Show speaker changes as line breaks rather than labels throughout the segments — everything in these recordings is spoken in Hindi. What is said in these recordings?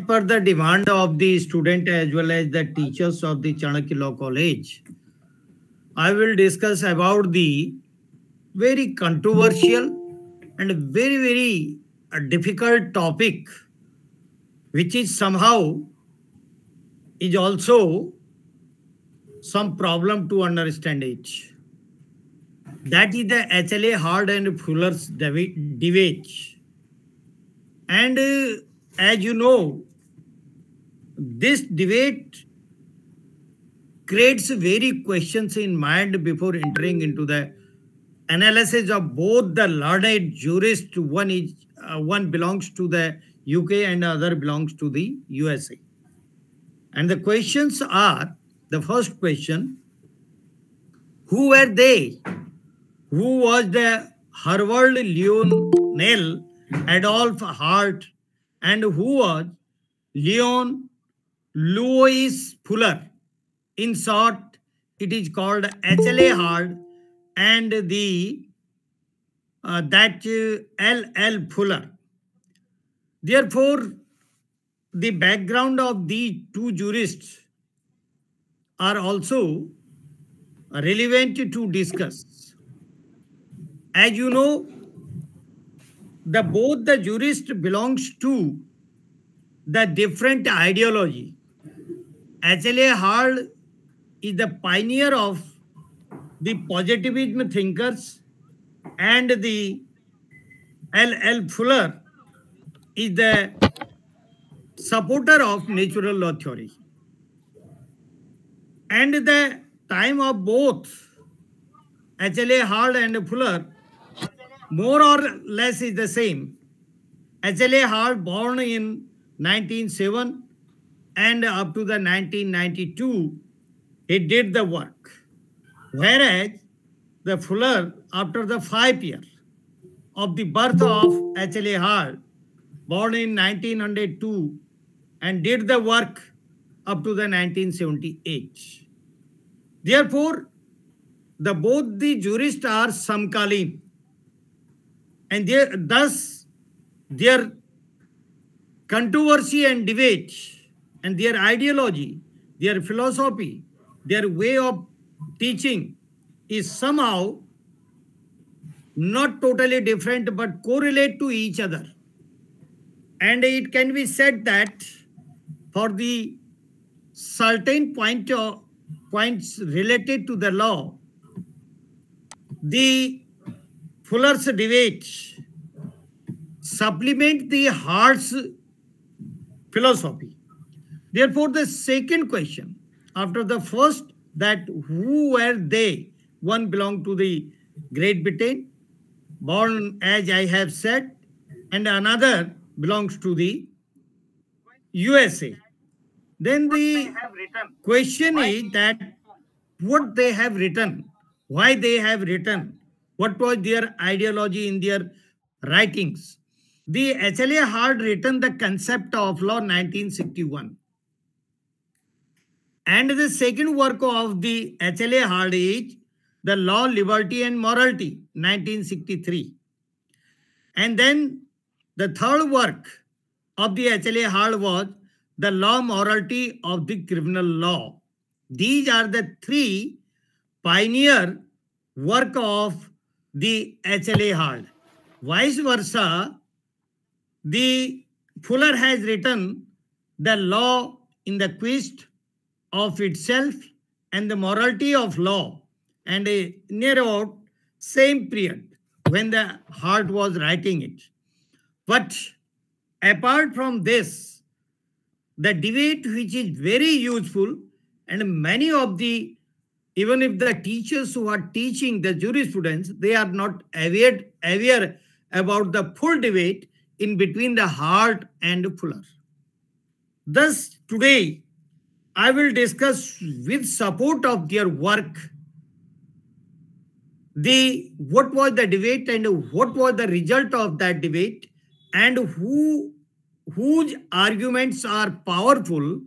as per the demand of the student as well as the teachers of the Chanakya Law College, I will discuss about the very controversial and very, very uh, difficult topic, which is somehow is also some problem to understand it. That is the HLA hard and Fuller's debate. And uh, as you know, this debate creates very questions in mind before entering into the analysis of both the learned jurists. One is uh, one belongs to the UK and other belongs to the USA. And the questions are the first question: Who were they? Who was the Harvard Lionel Adolf Hart, and who was Leon Louis Fuller. In short, it is called HLA hard and the uh, that LL uh, Fuller. Therefore, the background of these two jurists are also relevant to discuss. As you know, the both the jurist belongs to the different ideology HLA Hall is the pioneer of the positivism thinkers and the L.L. Fuller is the supporter of natural law theory. And the time of both HLA Hall and Fuller more or less is the same. HLA Hall born in 1907 and up to the 1992, he did the work. Whereas the Fuller, after the five years of the birth of H.L.A. Hall, born in 1902, and did the work up to the 1978. Therefore, the both the jurists are samkalin, and thus their controversy and debate and their ideology, their philosophy, their way of teaching is somehow not totally different but correlate to each other. And it can be said that for the certain point of, uh, points related to the law, the Fuller's debate supplement the Hart's philosophy. Therefore, the second question after the first that who were they? One belonged to the Great Britain, born as I have said, and another belongs to the USA. Then the question is that what they have written, why they have written, what was their ideology in their writings. The HLA had written the concept of law 1961 and the second work of the HLA Hard is The Law, Liberty and Morality, 1963. And then the third work of the HLA Hard was The Law, Morality of the Criminal Law. These are the three pioneer work of the HLA Hard. Vice versa, the Fuller has written The Law in the Quest of itself and the morality of law and a near about same period when the heart was writing it. But apart from this, the debate which is very useful and many of the, even if the teachers who are teaching the jurisprudence, they are not aware, aware about the full debate in between the heart and fuller. Thus, today, I will discuss with support of their work the what was the debate and what was the result of that debate and who whose arguments are powerful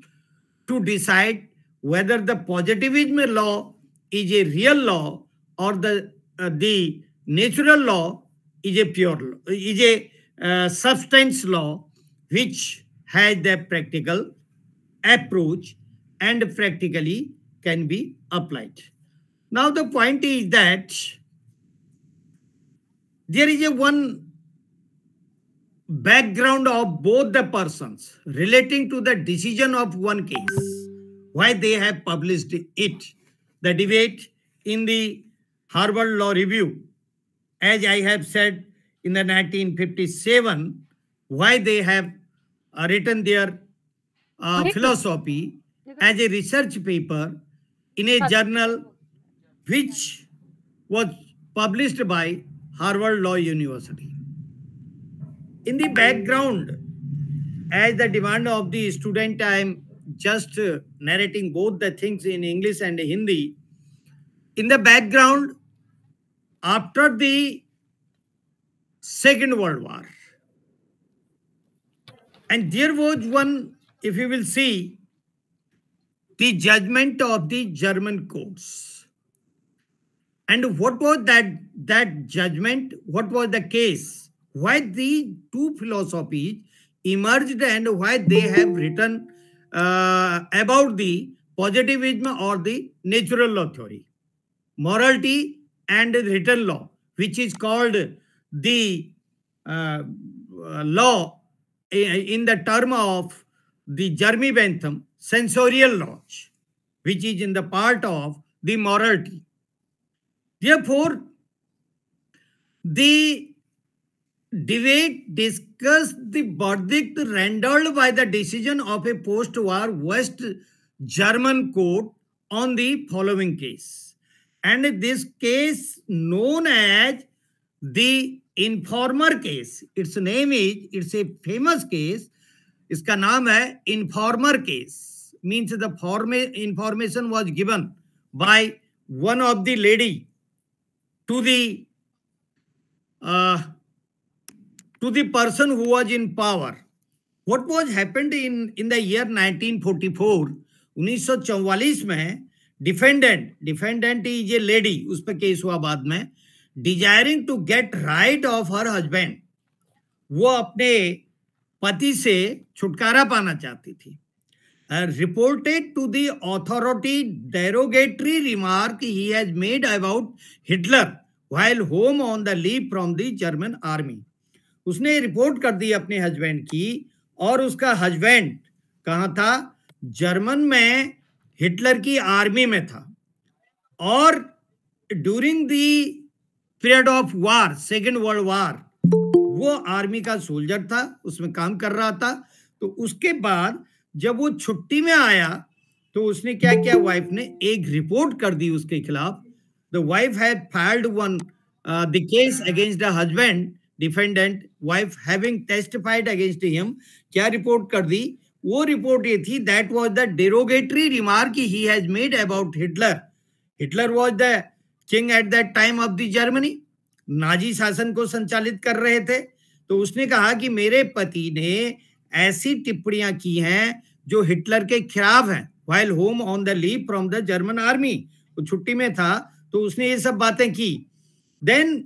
to decide whether the positivism law is a real law or the uh, the natural law is a pure law, is a uh, substance law which has the practical approach and practically can be applied. Now the point is that there is a one background of both the persons relating to the decision of one case, why they have published it. The debate in the Harvard Law Review, as I have said in the 1957, why they have uh, written their uh, philosophy as a research paper in a journal which was published by Harvard Law University. In the background, as the demand of the student, I am just uh, narrating both the things in English and Hindi. In the background, after the Second World War, and there was one, if you will see, the judgment of the German courts. And what was that, that judgment? What was the case? Why the two philosophies emerged and why they have written uh, about the positivism or the natural law theory, morality and written law, which is called the uh, law eh, in the term of the Jeremy Bentham sensorial knowledge, which is in the part of the morality. Therefore, the debate discussed the verdict rendered by the decision of a post-war West German court on the following case. And this case known as the informer case. Its name is, it's a famous case. Its name is Informer case. means the form information was given by one of the lady to the uh, to the person who was in power. What was happened in in the year 1944? 1944 mein defendant defendant is a lady us pe case hua baad mein desiring to get right of her husband wo apne pati se chutkara pana chahti thi reported to the authority derogatory remark he has made about Hitler while home on the leave from the German army. उसने रिपोर्ट कर दी अपने हस्बैंड की और उसका हस्बैंड कहा था जर्मन में हिटलर की आर्मी में था और during the period of war second world war वो आर्मी का सोल्जर था उसमें काम कर रहा था तो उसके बाद जब वो छुट्टी में आया तो उसने क्या किया वाइफ ने एक रिपोर्ट कर दी उसके खिलाफ the wife had filed one the case against the husband defendant wife having testified against him क्या रिपोर्ट कर दी वो रिपोर्ट ये थी that was the derogatory remark he has made about Hitler Hitler was the king at that time of the Germany Nazi शासन को संचालित कर रहे थे तो उसने कहा कि मेरे पति ने ऐसी टिप्पणियां की हैं जो हिटलर के खिलाफ हैं while home on the leave from the German army वो छुट्टी में था तो उसने ये सब बातें की then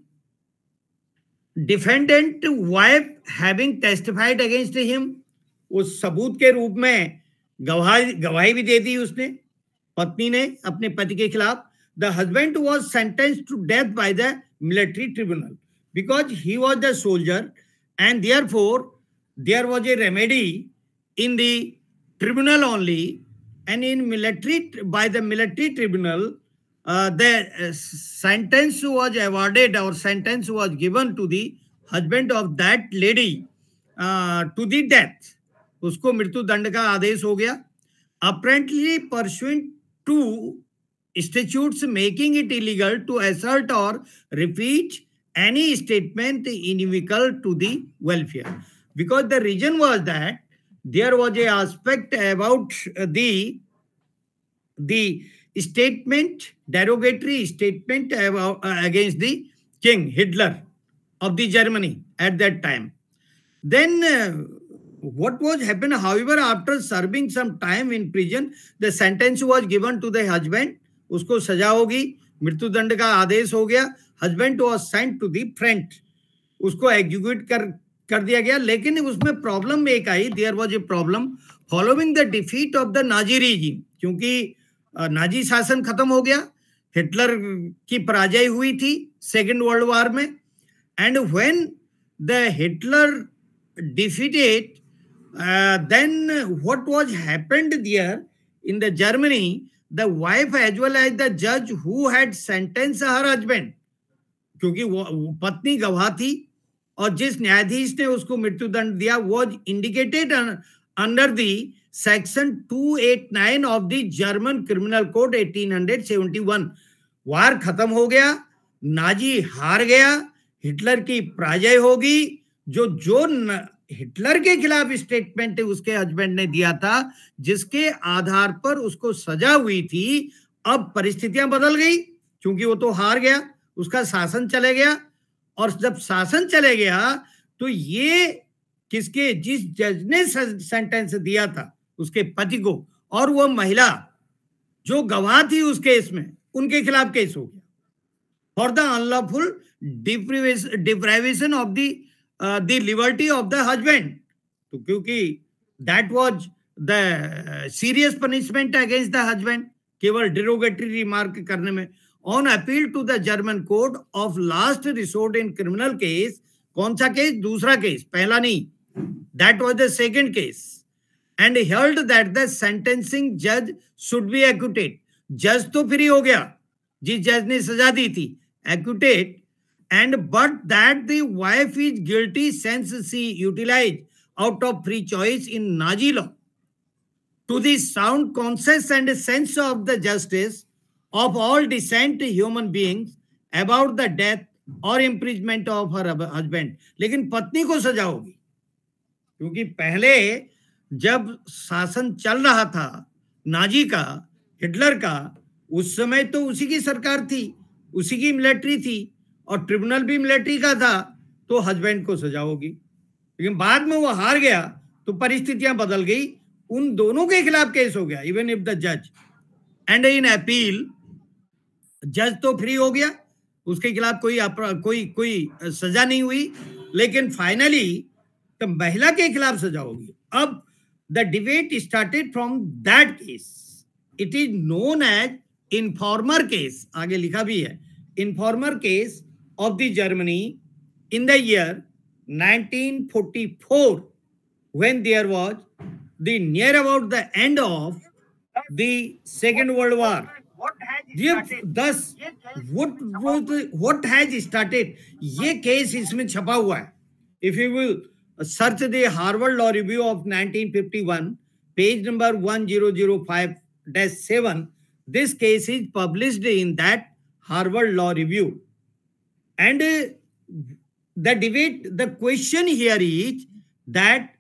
defendant wife having testified against him उस सबूत के रूप में गवाही गवाही भी दे दी उसने पत्नी ने अपने पति के खिलाफ the husband was sentence to death by the military tribunal because he was the soldier and therefore there was a remedy in the tribunal only and in military by the military tribunal uh, the uh, sentence was awarded or sentence was given to the husband of that lady uh, to the death उसको मृत्यु दंड का आदेश हो गया apparently pursuant to statutes making it illegal to assert or repeat any statement inimical to the welfare because the reason was that there was a aspect about the the statement derogatory statement about, uh, against the king hitler of the germany at that time then uh, what was happened however after serving some time in prison the sentence was given to the husband usko saza hogi मृत्यु दंड का आदेश हो गया husband was sent to the front उसको एग्जीक्यूट कर कर दिया गया लेकिन उसमें प्रॉब्लम एक आई there was a problem following the defeat of the Nazi regime क्योंकि नाजी शासन खत्म हो गया हिटलर की पराजय हुई थी सेकेंड वर्ल्ड वॉर में and when the Hitler defeated then what was happened there in the Germany the wife as well as the जज who had sentence her husband क्योंकि वो पत्नी गवाह थी और जिस न्यायाधीश ने उसको मृत्युदंड दिया वो indicated under the section 289 of the German criminal code 1871 war खत्म हो गया नाजी हार गया हिटलर की पराजय होगी जो जो न, हिटलर के खिलाफ स्टेटमेंट उसके हस्बैंड ने दिया था जिसके आधार पर उसको सजा हुई थी अब परिस्थितियां बदल गई क्योंकि वो तो हार गया उसका शासन चले गया और जब शासन चले गया तो ये किसके जिस जज ने सेंटेंस दिया था उसके पति को और वो महिला जो गवाह थी उस केस में उनके खिलाफ केस हो गया for the unlawful deprivation of the liberty of the husband तो क्योंकि that was the serious punishment against the husband केवल डिरोगेटरी रिमार्क करने में on appeal to the German court of last resort in criminal case. Kaun case? Dusra case. Pehla nahi. That was the second case. And held that the sentencing judge should be acquitted. Just to free ho gaya. Jis judge ne saza di thi. Acquitted. And but that the wife is guilty since she utilized out of free choice in Nazi law. To the sound conscience and sense of the justice, of all decent human beings about the death और इम्प्रीजमेंट ऑफ हर हस्बैंड लेकिन पत्नी को सजा होगी क्योंकि पहले जब शासन चल रहा था नाजी का हिटलर का उस समय तो उसी की सरकार थी उसी की मिलिट्री थी और ट्रिब्यूनल भी मिलिट्री का था तो हस्बैंड को सजा होगी लेकिन बाद में वो हार गया तो परिस्थितियां बदल गई उन दोनों के खिलाफ केस हो गया इवन इफ द जज एंड इन अपील जज तो फ्री हो गया उसके खिलाफ कोई कोई कोई सजा नहीं हुई लेकिन फाइनली तो महिला के खिलाफ सजा होगी अब the debate started from that case it is known as informer case आगे लिखा भी है informer case of the Germany in the year 1944 when there was the near about the end of the second world war dear, thus, what, has started? ये case is छपा हुआ If you will search the Harvard Law Review of 1951, page number 1005-7, this case is published in that Harvard Law Review. And the debate, the question here is that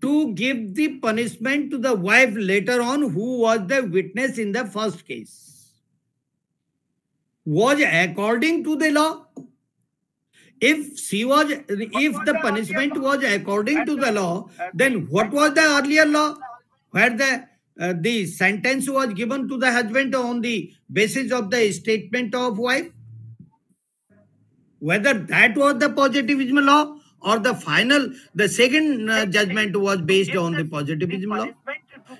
to give the punishment to the wife later on who was the witness in the first case was according to the law. If she was, if the punishment was according to the law, then what was the earlier law where the uh, the sentence was given to the husband on the basis of the statement of wife? Whether that was the positivism law or the final, the second uh, judgment was based on the positivism law.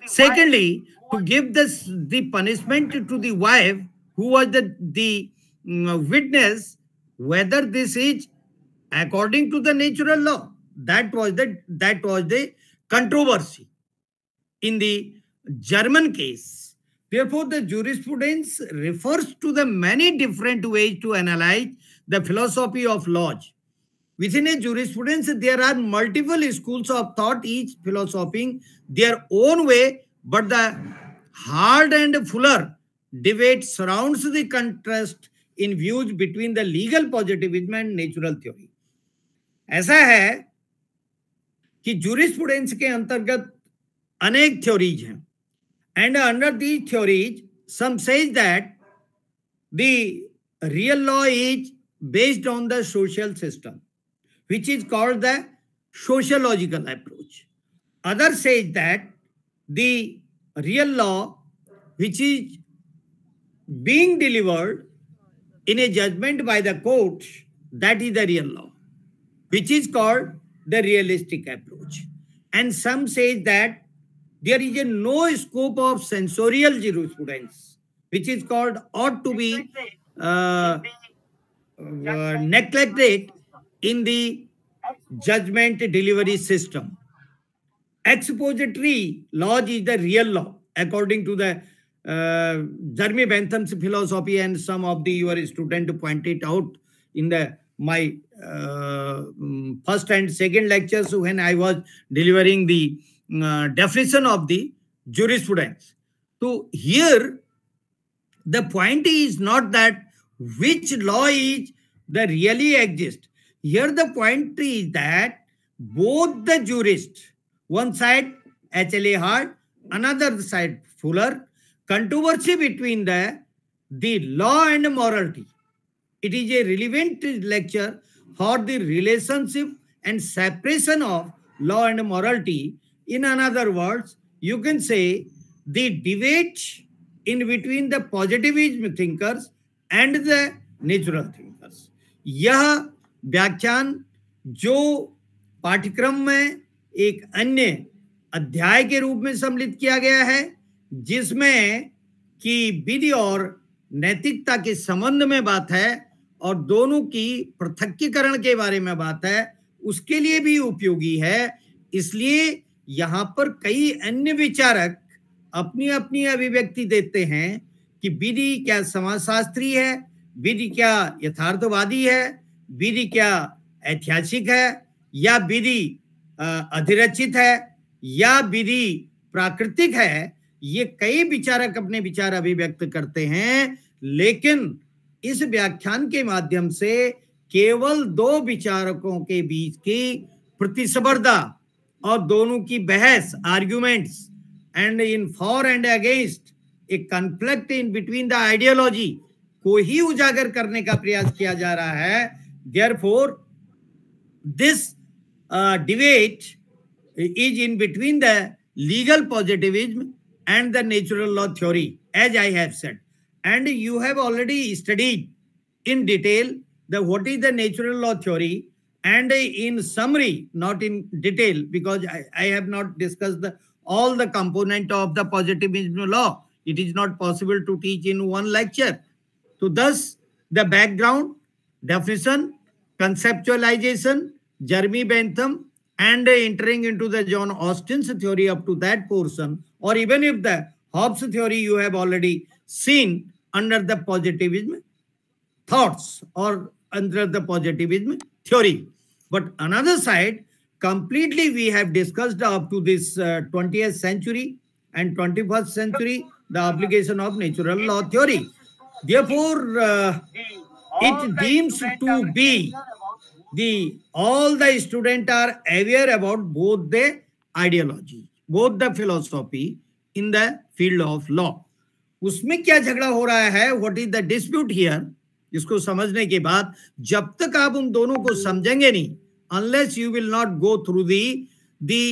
Secondly, to give this the punishment to the wife who was the, the witness, whether this is according to the natural law. That was the, that was the controversy in the German case. Therefore, the jurisprudence refers to the many different ways to analyze the philosophy of law. Within a jurisprudence, there are multiple schools of thought, each philosophing their own way, but the hard and fuller debate surrounds the contrast in views between the legal positivism and natural theory aisa hai ki jurisprudence ke antargat anek theories hain and under these theories some says that the real law is based on the social system which is called the sociological approach other says that the real law which is being delivered in a judgment by the court, that is the real law, which is called the realistic approach. And some say that there is a no scope of sensorial jurisprudence, which is called ought to be uh, uh, neglected in the judgment delivery system. Expository laws is the real law according to the uh, Jeremy Bentham's philosophy, and some of the your student point it out in the my uh, mm, first and second lectures when I was delivering the uh, definition of the jurisprudence. So here, the point is not that which law is the really exist. Here the point is that both the jurists, one side HLA Hart, another side Fuller, controversy between the, the law and morality. It is a relevant lecture for the relationship and separation of law and morality. In another words, you can say the debate in between the positivism thinkers and the natural thinkers yah व्याख्यान जो पाठ्यक्रम में एक अन्य अध्याय के रूप में सम्मिलित किया गया है जिसमें कि विधि और नैतिकता के संबंध में बात है और दोनों की पृथकीकरण के बारे में बात है उसके लिए भी उपयोगी है इसलिए यहाँ पर कई अन्य विचारक अपनी अपनी अभिव्यक्ति देते हैं कि विधि क्या समाजशास्त्री है विधि क्या यथार्थवादी है विधि क्या ऐतिहासिक है या विधि अधिरचित है या विधि प्राकृतिक है ये कई विचारक अपने विचार अभिव्यक्त करते हैं लेकिन इस व्याख्यान के माध्यम से केवल दो विचारकों के बीच की प्रतिस्पर्धा और दोनों की बहस arguments and in for and against a conflict in between the ideology को ही उजागर करने का प्रयास किया जा रहा है therefore this debate is in between the legal positivism and the natural law theory, as I have said. And you have already studied in detail the what is the natural law theory and in summary, not in detail, because I, I have not discussed the, all the component of the positivism law. It is not possible to teach in one lecture. So thus, the background, definition, conceptualization, Jeremy Bentham, and entering into the John Austin's theory up to that portion or even if the Hobbes theory you have already seen under the positivism thoughts or under the positivism theory. But another side, completely we have discussed up to this uh, 20th century and 21st century, the application of natural law theory. Therefore, uh, it deems to be the all the students are aware about both the ideology. Both the philosophy in the field of law उसमें क्या झगड़ा हो रहा है what is the dispute here इसको समझने के बाद जब तक आप उन दोनों को समझेंगे नहीं unless you will not go through the the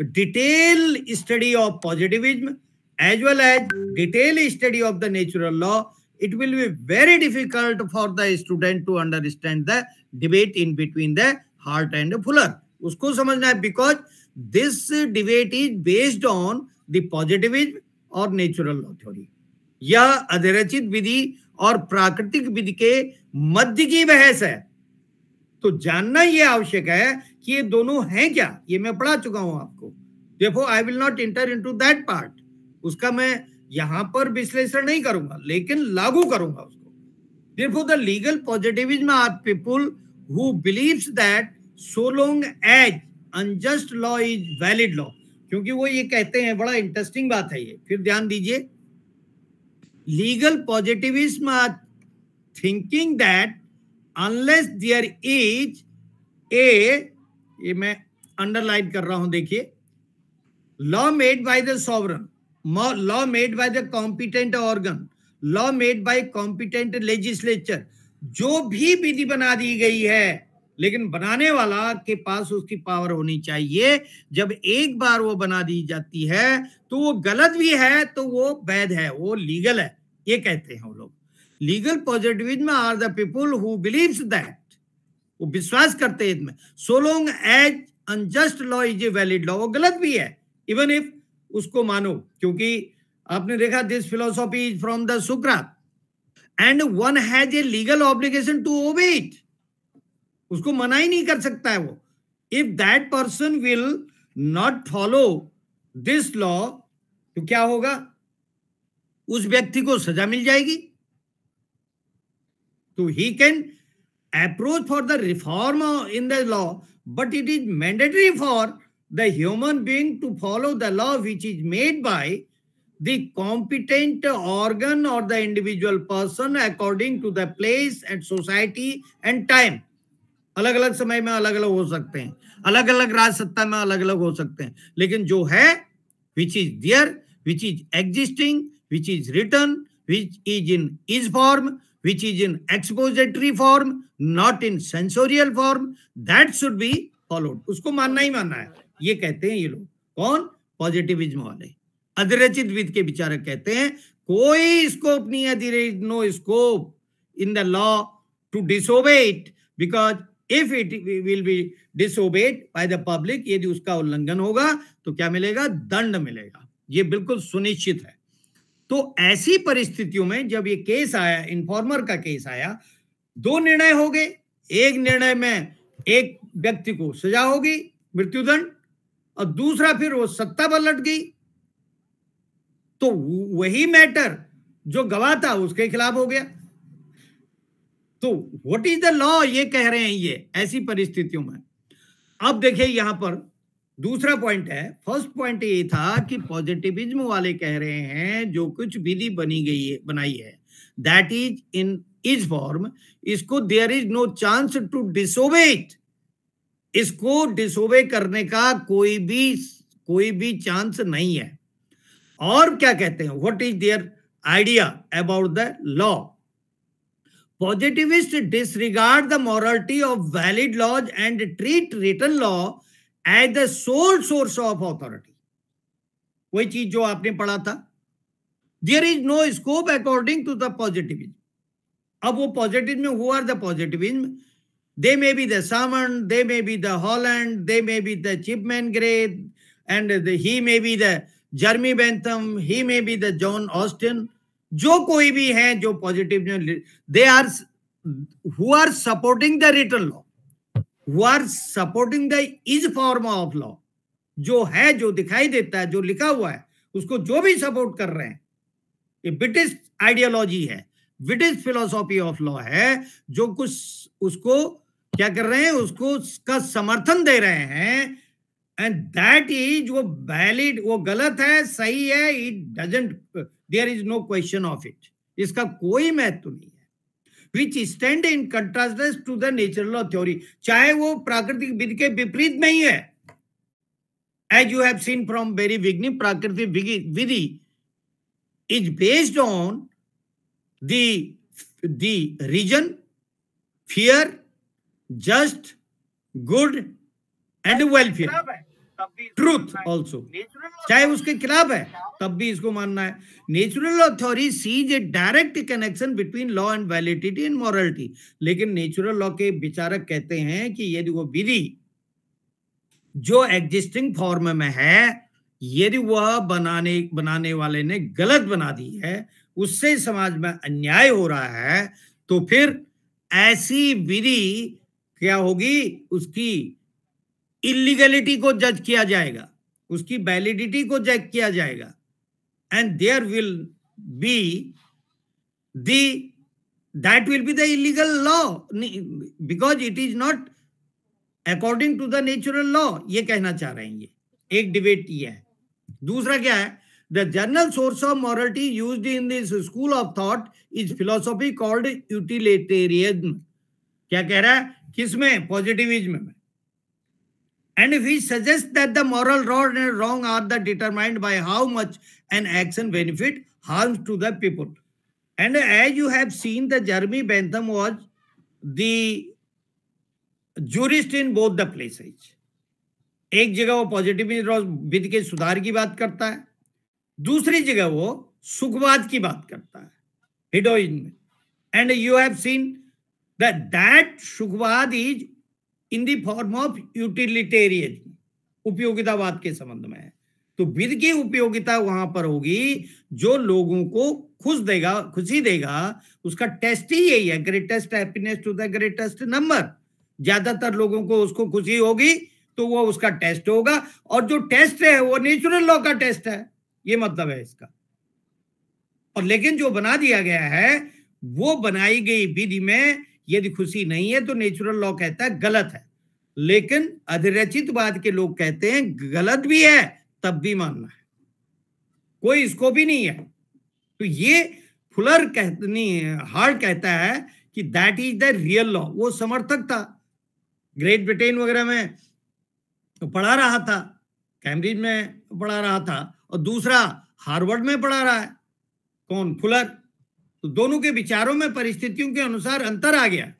detail study of positivism as well as detail study of the natural law it will be very difficult for the student to understand the debate in between the Hart and Fuller उसको समझना है because this debate is based on the positivism और नेचुरल लॉ थ्योरी यह अधिरचित विधि और प्राकृतिक विधि के मध्य की बहस है तो जानना यह आवश्यक है कि ये दोनों हैं क्या ये मैं पढ़ा चुका हूं आपको देखो I will not enter into that part उसका मैं यहां पर विश्लेषण नहीं करूंगा लेकिन लागू करूंगा उसको देखो the legal positivism are people who believes that so long as unjust law is valid law क्योंकि वो ये कहते हैं बड़ा इंटरेस्टिंग बात है ये फिर ध्यान दीजिए legal positivism thinking that unless there is a ये मैं अंडरलाइन कर रहा हूं देखिए law made by the sovereign law made by the competent organ law made by competent legislature जो भी विधि बना दी गई है लेकिन बनाने वाला के पास उसकी पावर होनी चाहिए जब एक बार वो बना दी जाती है तो वो गलत भी है तो वो वैध है वो लीगल है ये कहते हैं वो लोग legal positivism are the people who believes that वो विश्वास करते हैं इसमें so long as unjust law is a valid law वो गलत भी है इवन इफ उसको मानो क्योंकि आपने देखा this philosophy is from the सुक्रात and one has a legal obligation to obey it उसको मना ही नहीं कर सकता है वो if that person will not follow this law तो क्या होगा उस व्यक्ति को सजा मिल जाएगी तो he can approach for the reform in the law but it is mandatory for the human being to follow the law which is made by the competent organ और the individual person according to the place and society and time अलग अलग समय में अलग अलग हो सकते हैं अलग अलग राज सत्ता में अलग अलग हो सकते हैं लेकिन जो है which is there which is existing which is written which is in is form which is in expository form not in censorial form that should be followed उसको मानना ही मानना है ये कहते हैं ये लोग कौन पॉजिटिविज्म वाले अधिरचित विद के विचारक कहते हैं कोई स्कोप नहीं है no scope in the law to disobey it because if it will be disobeyed by the public यदि उसका उल्लंघन होगा तो क्या मिलेगा दंड मिलेगा ये बिल्कुल सुनिश्चित है तो ऐसी परिस्थितियों में जब ये केस आया इन्फॉर्मर का केस आया दो निर्णय हो गए एक निर्णय में एक व्यक्ति को सजा होगी मृत्युदंड और दूसरा फिर वो सत्ता पर लट गई तो वही मैटर जो गवाह था उसके खिलाफ हो गया तो व्हाट इज द लॉ ये कह रहे हैं ये ऐसी परिस्थितियों में अब देखिए यहां पर दूसरा पॉइंट है फर्स्ट पॉइंट ये था कि पॉजिटिविज्म वाले कह रहे हैं जो कुछ विधि बनी गई है बनाई है that is in is form इसको there is no chance to disobey it इसको डिसोबे करने का कोई भी कोई भी चांस नहीं है और क्या कहते हैं what is their idea about the law positivist disregard the morality of valid laws and treat written law as the source of authority कोई चीज जो आपने पढ़ा था there is no scope according to the positivism अब वो पॉजिटिव में who are the positivism they may be the Salmond they may be the Holland they may be the Chipman Gray and he may be the Jeremy Bentham he may be the John Austin जो कोई भी है जो positive they are who are supporting the return law who are supporting the is form of law जो है जो दिखाई देता है जो लिखा हुआ है उसको जो भी सपोर्ट कर रहे हैं ये ब्रिटिश आइडियोलॉजी है ब्रिटिश फिलोसॉफी ऑफ लॉ है जो कुछ उसको क्या कर रहे हैं उसको उसका समर्थन दे रहे हैं एंड दैट इज वो वैलिड वो गलत है सही है it doesn't there is no question of it इसका कोई महत्व नहीं है which stand in contrast to the natural law theory चाहे वो प्राकृतिक विधि के विपरीत में ही है as you have seen from very विग्नि प्राकृतिक विधि is based on the reason fair just good and and truth also चाहे उसके खिलाफ है तब भी इसको मानना है natural authority sees a direct connection between law and validity and morality लेकिन नेचुरल लॉ के विचारक कहते हैं कि यदि वो विधि जो एग्जिस्टिंग फॉर्म में है यदि वह बनाने बनाने वाले ने गलत बना दी है उससे समाज में अन्याय हो रहा है तो फिर ऐसी विधि क्या होगी उसकी इलीगलिटी को जज किया जाएगा उसकी वैलिडिटी को जज किया जाएगा and there will be the that will be the illegal law because it is not according to the natural law ये कहना चाह रहे हैं ये एक डिबेट ये है दूसरा क्या है the general source of morality use in this school of thought is philosophy called utilitarian क्या कह रहा है किसमें पॉजिटिविज्म में And if he suggests that the moral right and wrong are the determined by how much an action benefit harms to the people. And as you have seen, the Jeremy Bentham was the jurist in both the places. एक जगह वो पॉजिटिव विधि के सुधार की बात करता है दूसरी जगह वो सुखवाद की बात करता है हिडोइज में and you have seen that सुखवाद is in the form of utilitarian उपयोगितावाद के संबंध में तो विद की उपयोगिता वहां पर होगी जो लोगों को खुश देगा खुशी देगा उसका टेस्ट ही यही है greatest happiness to the greatest number ज्यादातर लोगों को उसको खुशी होगी तो वो उसका टेस्ट होगा और जो टेस्ट है वो नेचुरल लॉ का टेस्ट है ये मतलब है इसका और लेकिन जो बना दिया गया है वो बनाई गई विधि में यदि खुशी नहीं है तो नेचुरल लॉ कहता है गलत है लेकिन अधिरचित बात के लोग कहते हैं गलत भी है तब भी मानना है कोई इसको भी नहीं है तो ये फुलर कहनी हार्ड कहता है कि that is the real law वो समर्थक था ग्रेट ब्रिटेन वगैरह में पढ़ा रहा था कैम्ब्रिज में पढ़ा रहा था और दूसरा हार्वर्ड में पढ़ा रहा है कौन फुलर तो दोनों के विचारों में परिस्थितियों के अनुसार अंतर आ गया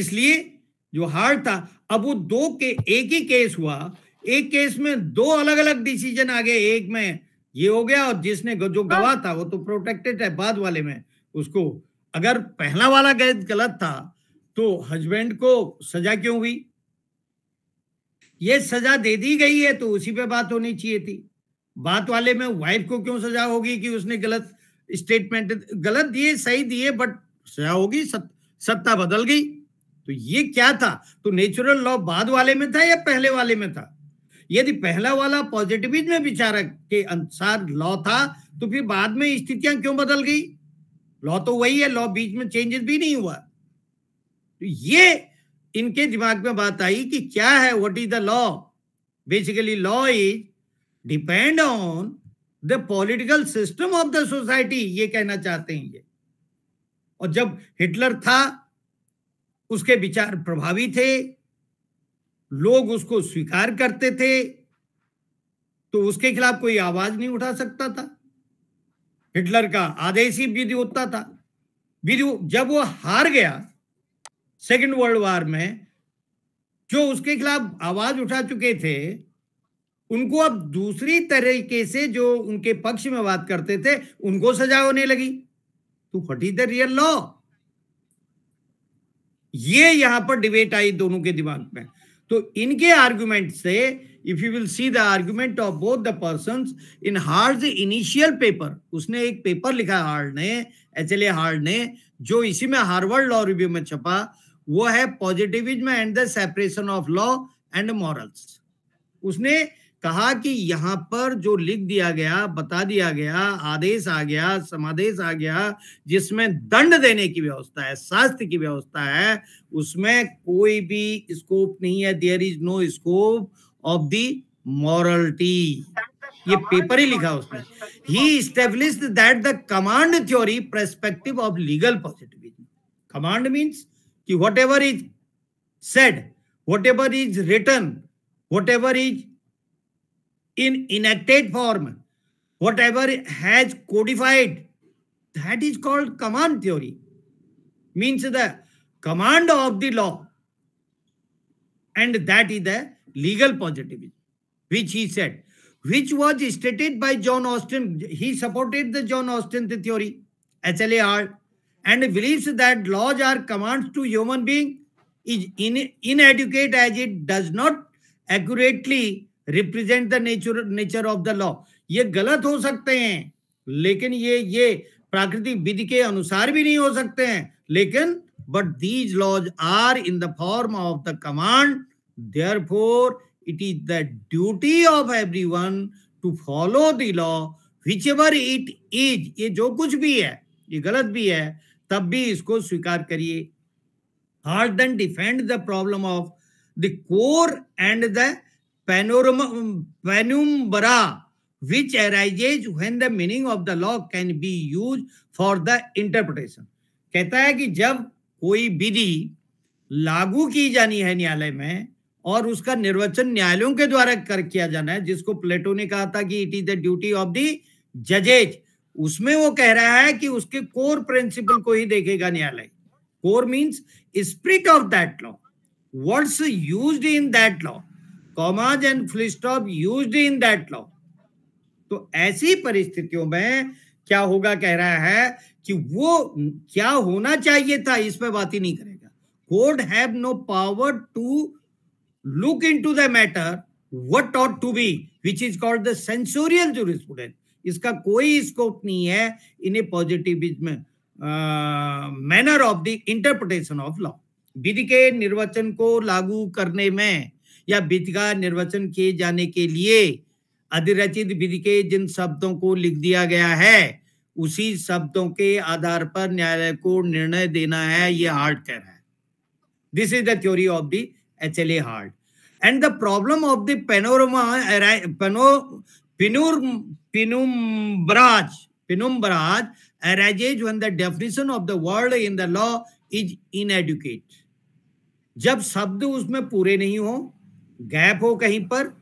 इसलिए जो हार्ड था अब वो दो के एक ही केस हुआ एक केस में दो अलग अलग डिसीजन आ गए एक में ये हो गया और जिसने जो गवाह था वो तो प्रोटेक्टेड है बाद वाले में उसको अगर पहला वाला गलत था तो हजबेंड को सजा क्यों हुई ये सजा दे दी गई है तो उसी पे बात होनी चाहिए थी बात वाले में वाइफ को क्यों सजा होगी कि उसने गलत स्टेटमेंट गलत दिए सही दिए बट सजा होगी सत्ता बदल गई तो ये क्या था तो नेचुरल लॉ बाद वाले में था या पहले वाले में था यदि पहला वाला पॉजिटिविज्म विचारक के अनुसार लॉ था तो फिर बाद में स्थितियां क्यों बदल गई लॉ तो वही है लॉ बीच में चेंजेस भी नहीं हुआ तो ये इनके दिमाग में बात आई कि क्या है what is the law basically law is depend on the political system of the society ये कहना चाहते हैं ये और जब हिटलर था उसके विचार प्रभावी थे लोग उसको स्वीकार करते थे तो उसके खिलाफ कोई आवाज नहीं उठा सकता था हिटलर का आदेश ही विधि होता था विधि जब वो हार गया सेकेंड वर्ल्ड वार में जो उसके खिलाफ आवाज उठा चुके थे उनको अब दूसरी तरीके से जो उनके पक्ष में बात करते थे उनको सजा होने लगी तो what is the real law ये यहां पर डिबेट आई दोनों के दिमाग में तो इनके आर्ग्यूमेंट से if you will see the argument of both the person in Hart initial paper उसने एक पेपर लिखा हार्ड ने एच एल ए हार्ड ने जो इसी में हार्वर्ड लॉ रिव्यू में छपा वो है positivism and the separation of law and morals उसने कहा कि यहाँ पर जो लिख दिया गया बता दिया गया आदेश आ गया समादेश आ गया जिसमें दंड देने की व्यवस्था है शास्त्र की व्यवस्था है उसमें कोई भी स्कोप नहीं है there is no scope of the morality ये पेपर ही लिखा उसने ही establish that the command theory perspective of legal positivism command means कि whatever is said whatever is written whatever is in enacted form, whatever has codified, that is called command theory. Means the command of the law. And that is the legal positivism, which he said, which was stated by John Austin. He supported the John Austin theory, HLAR, and believes that laws are commands to human being is in, inadequate as it does not accurately represent the nature nature of the law ये गलत हो सकते हैं लेकिन ये ये प्राकृतिक विधि के अनुसार भी नहीं हो सकते हैं लेकिन but these laws are in the form of the command therefore it is the duty of every one to follow the law whichever it is ये जो कुछ भी है ये गलत भी है तब भी इसको स्वीकार करिए Hart then defend the problem of the core and the Um, penumbra which arises when the meaning of the law can कहता है कि जब कोई विधि लागू की जानी है न्यायालय में और उसका निर्वचन न्यायालयों के द्वारा कर किया जाना है जिसको प्लेटो ने कहा था कि it is the duty of the जजेज उसमें वो कह रहा है कि उसके कोर प्रिंसिपल को ही देखेगा न्यायालय core means spirit of that law words used in that law commas and full stop use in that law तो ऐसी परिस्थितियों में क्या होगा कह रहा है कि वो क्या होना चाहिए था इस पर बात ही नहीं करेगा court have no power to look into the matter what ought to be which is called the censorial जो जूरिस्पूडेंस इसका कोई स्कोप नहीं है in a positivism manner of the interpretation of law विधि के निर्वचन को लागू करने में या विधि का निर्वचन किए जाने के लिए अधिरचित विधि के जिन शब्दों को लिख दिया गया है उसी शब्दों के आधार पर न्यायालय को निर्णय देना है ये हार्ड रहा है this is the theory of the H L A Hart and the problem of the penumbras penumbras arises when the definition of the world in the law is inadequate जब शब्द उसमें पूरे नहीं हो गैप हो कहीं पर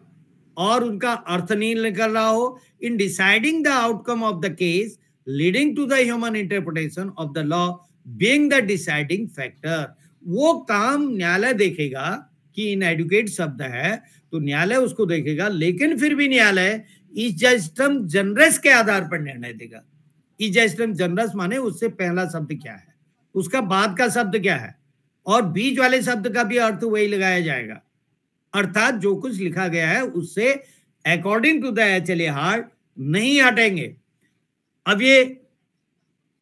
और उनका अर्थ नहीं निकल रहा हो in deciding the outcome of the case leading to the human interpretation of the law being the deciding factor वो काम न्यायालय देखेगा कि इन एडुकेट शब्द है तो न्यायालय उसको देखेगा लेकिन फिर भी न्यायालय इस जस्टम जनरस के आधार पर निर्णय देगा इस जस्टम जनरस माने उससे पहला शब्द क्या है उसका बाद का शब्द क्या है और बीच वाले शब्द का भी अर्थ वही लगाया जाएगा अर्थात जो कुछ लिखा गया है उससे according to the H L Hart नहीं हटेंगे अब ये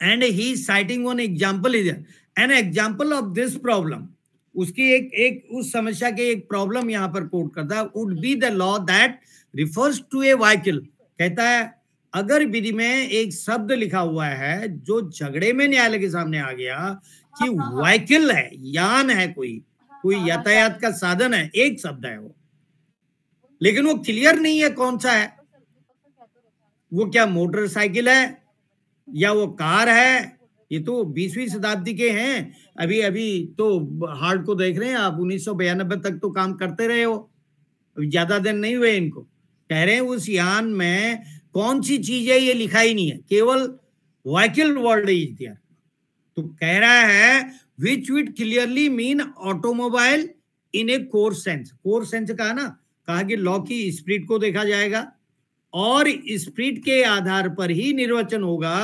and he citing one example is an example of this problem उसकी एक एक उस समस्या के एक प्रॉब्लम यहां पर कोट करता है would be the law that refers to a vehicle कहता है अगर विधि में एक शब्द लिखा हुआ है जो झगड़े में न्यायालय के सामने आ गया कि वाइकिल हाँ, हाँ, हाँ। है यान है कोई कोई हाँ, मतलब यातायात का साधन है एक शब्द है वो लेकिन वो क्लियर नहीं है कौन सा है वो क्या मोटरसाइकिल है या वो कार है ये तो बीसवीं शताब्दी के हैं अभी अभी तो हार्ड को देख रहे हैं आप उन्नीस तक तो काम करते रहे हो अभी ज्यादा दिन नहीं हुए इनको कह रहे हैं उस यान में कौन सी चीज है ये लिखा ही नहीं है केवल वाइकिल वर्ल्ड इज दियर तो कह रहा है which with clearly mean automobile in a core sense core sense कहा ना कहा कि लॉ की स्प्रीड को देखा जाएगा और स्प्रीड के आधार पर ही निर्वचन होगा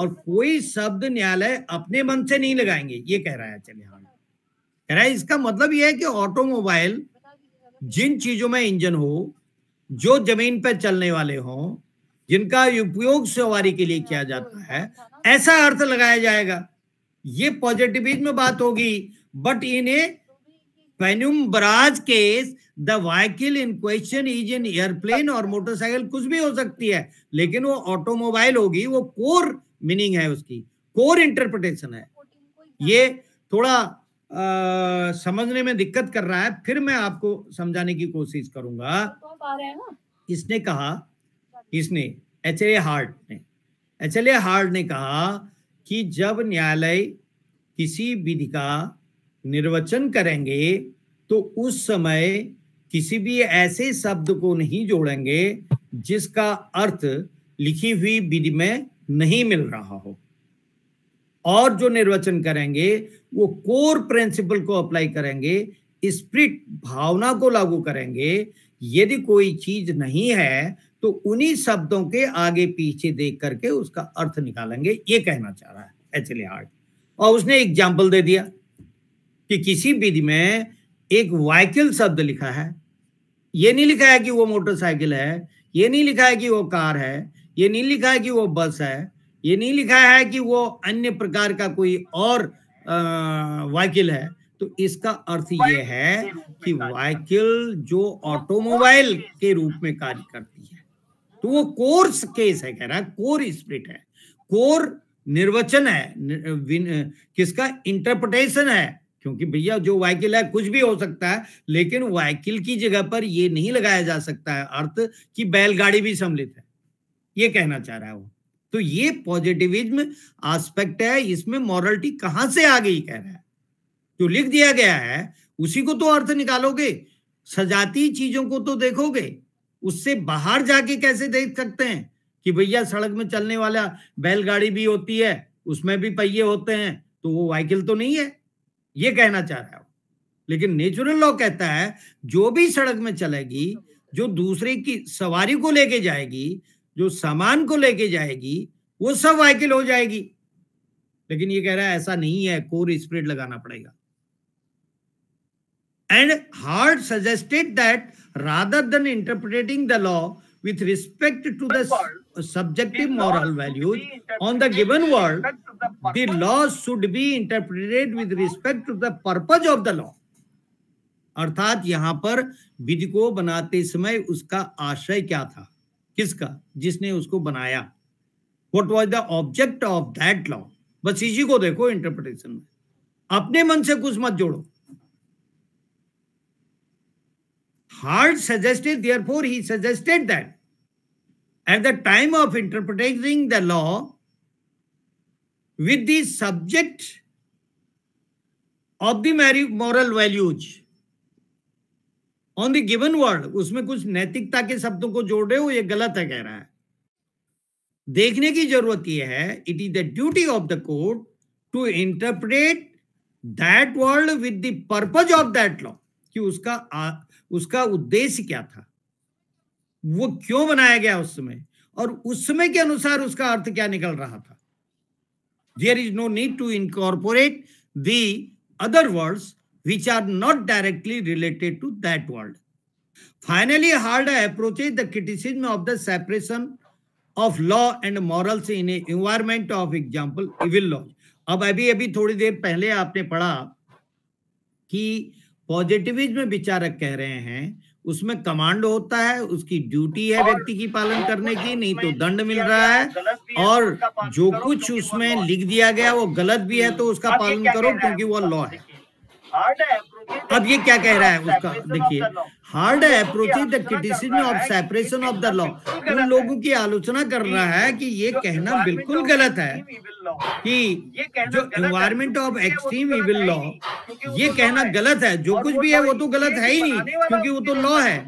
और कोई शब्द न्यायालय अपने मन से नहीं लगाएंगे ये कह रहा है चले हाँ कह रहा है इसका मतलब यह है कि ऑटोमोबाइल जिन चीजों में इंजन हो जो जमीन पर चलने वाले हो जिनका उपयोग सवारी के लिए किया जाता है ऐसा अर्थ लगाया जाएगा ये पॉजिटिविज्म में बात होगी but in a penumbras case the vehicle in question is in airplane और मोटरसाइकिल कुछ भी हो सकती है लेकिन वो ऑटोमोबाइल होगी वो कोर मीनिंग है उसकी कोर इंटरप्रिटेशन है ये थोड़ा आ, समझने में दिक्कत कर रहा है फिर मैं आपको समझाने की कोशिश करूंगा इसने कहा इसने एच ए हार्ट ने एच एल ए हार्ट ने कहा कि जब न्यायालय किसी विधि का निर्वचन करेंगे तो उस समय किसी भी ऐसे शब्द को नहीं जोड़ेंगे जिसका अर्थ लिखी हुई विधि में नहीं मिल रहा हो और जो निर्वचन करेंगे वो कोर प्रिंसिपल को अप्लाई करेंगे स्प्रिट भावना को लागू करेंगे यदि कोई चीज नहीं है तो उन्हीं शब्दों के आगे पीछे देख करके उसका अर्थ निकालेंगे ये कहना चाह रहा है एचले हार्ट और उसने एग्जाम्पल दे दिया कि किसी विधि में एक वाइकल शब्द लिखा है ये नहीं लिखा है कि वो मोटरसाइकिल है ये नहीं लिखा है कि वो कार है ये नहीं लिखा है कि वो बस है ये नहीं लिखा है कि वो अन्य प्रकार का कोई और वाइकिल है तो इसका अर्थ ये है कि वाइकिल जो ऑटोमोबाइल के रूप में कार्य करती है तो वो कोर्स केस है कह रहा है कोर स्प्रिट है कोर निर्वचन है किसका इंटरप्रिटेशन है क्योंकि भैया जो वाइकिल है कुछ भी हो सकता है लेकिन वाइकिल की जगह पर ये नहीं लगाया जा सकता है अर्थ कि बैलगाड़ी भी सम्मिलित है ये कहना चाह रहा है वो तो ये पॉजिटिविज्म आस्पेक्ट है इसमें मॉरलिटी कहां से आ गई कह रहा है जो लिख दिया गया है उसी को तो अर्थ निकालोगे सजाती चीजों को तो देखोगे उससे बाहर जाके कैसे देख सकते हैं कि भैया सड़क में चलने वाला बैलगाड़ी भी होती है उसमें भी पहिए होते हैं तो वो वाइकिल तो नहीं है ये कहना चाह रहा है लेकिन नेचुरल लॉ कहता है जो भी सड़क में चलेगी जो दूसरे की सवारी को लेके जाएगी जो सामान को लेके जाएगी वो सब वाइकिल हो जाएगी लेकिन ये कह रहा है ऐसा नहीं है कोर स्प्रेड लगाना पड़ेगा And hard suggested that rather than interpreting the law with respect to the subjective moral values on the given world, the law should be interpreted with respect to the purpose of the law. अर्थात यहां पर विधि को बनाते समय उसका आशय क्या था किसका जिसने उसको बनाया what was the object of that law बस इसी को देखो इंटरप्रिटेशन में अपने मन से कुछ मत जोड़ो Hart suggested, therefore, he suggested that at the time of interpreting the law, with the subject of the moral values on the given word, उसमें कुछ नैतिकता के शब्दों को जोड़ रहे हो ये गलत है कह रहा है देखने की जरूरत यह है it is the duty of the court to interpret that word with the purpose of that law कि उसका उसका उद्देश्य क्या था वो क्यों बनाया गया उस समय और उस समय के अनुसार उसका अर्थ क्या निकल रहा था there is no need to incorporate the other words which are not directly related to that world finally Hart approach the criticism of the separation of law and morals in environment of example evil laws अब अभी अभी थोड़ी देर पहले आपने पढ़ा कि पॉजिटिविज में विचारक कह रहे हैं उसमें कमांड होता है उसकी ड्यूटी है व्यक्ति की पालन करने की नहीं तो दंड मिल रहा है और जो कुछ उसमें लिख दिया गया वो हम्म, गलत भी है तो उसका पालन करो क्योंकि वो अच्छा, लॉ है अब ये क्या कह रहा है उसका देखिए Hart approach the criticism of separation of the law उन लोगों की आलोचना कर रहा है कि ये कहना बिल्कुल गलत है कि जो environment of extreme evil law ये कहना गलत है जो कुछ भी तो है वो तो गलत है ही नहीं क्योंकि वो तो लॉ है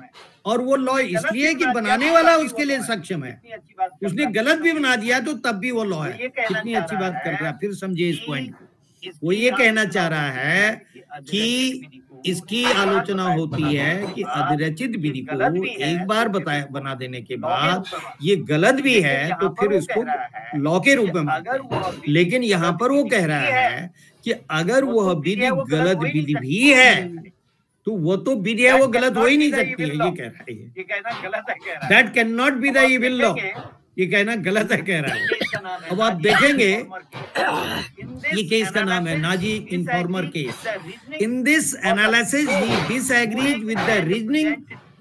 और वो लॉ इसलिए कि बनाने वाला उसके लिए तो सक्षम है उसने गलत भी बना दिया तो तब भी वो लॉ तो है कितनी अच्छी बात कर रहा है फिर समझिए इस पॉइंट को वो ये कहना चाह रहा है कि इसकी आलोचना होती है कि अधिरचित विधि को एक बार तो बताया बना देने के बाद ये गलत भी है तो फिर इसको लॉ के रूप में लेकिन यहाँ पर वो कह रहा है कि अगर वह तो विधि तो गलत विधि भी है तो वो तो विधि है वो गलत हो ही नहीं सकती है ये कह रहा
है
that can not be the evil law ये कहना गलत है कह रहा है अब आप देखेंगे ये केस का नाम है Nazi informer case in this analysis with the reasoning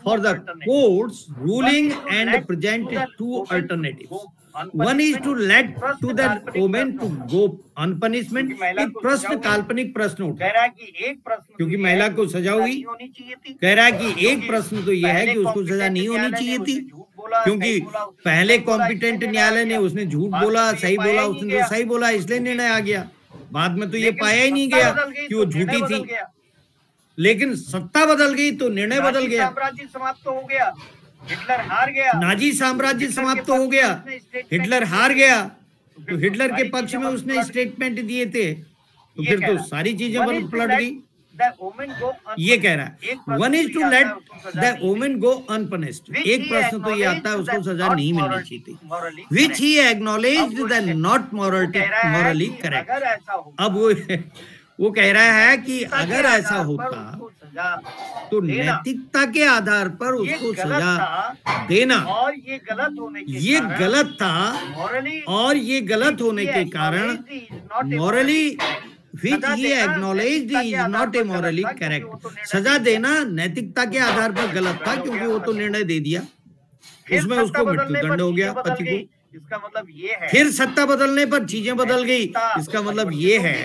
for the court's ruling and present two alternatives one is to let to the women to go अन एक प्रश्न काल्पनिक प्रश्न उठ रहा है कि एक प्रश्न क्योंकि महिला को सजा हुई कह रहा है कि एक प्रश्न तो यह है कि उसको सजा नहीं होनी चाहिए थी क्योंकि पहले कॉम्पिटेंट न्यायालय ने उसने झूठ बोला सही बोला उसने तो, तो सही बोला इसलिए निर्णय आ गया बाद में तो ये पाया ही नहीं गया कि तो वो झूठी थी लेकिन सत्ता बदल गई तो निर्णय बदल गया अपराधी समाप्त हो गया हिटलर हार गया नाजी साम्राज्य समाप्त हो गया हिटलर हार गया तो हिटलर के पक्ष में उसने स्टेटमेंट दिए थे तो फिर तो सारी चीजें पलट गई ये कह रहा है one is to let the women go unpunished एक प्रश्न तो ये आता है उसको सजा नहीं मिलनी चाहिए which he acknowledge the not moral morally correct अब वो वो कह रहा है कि अगर ऐसा होता सजा तो नैतिकता के आधार पर उसको सजा देना और ये गलत होने के ये गलत था और ये गलत होने के कारण मॉरली which he acknowledged तो सजा देना नैतिकता के आधार पर गलत था क्योंकि वो तो निर्णय दे दिया उसमें उसको मृत्यु दंड हो गया पति को इसका मतलब ये है फिर सत्ता बदलने पर चीजें बदल गई इसका मतलब ये है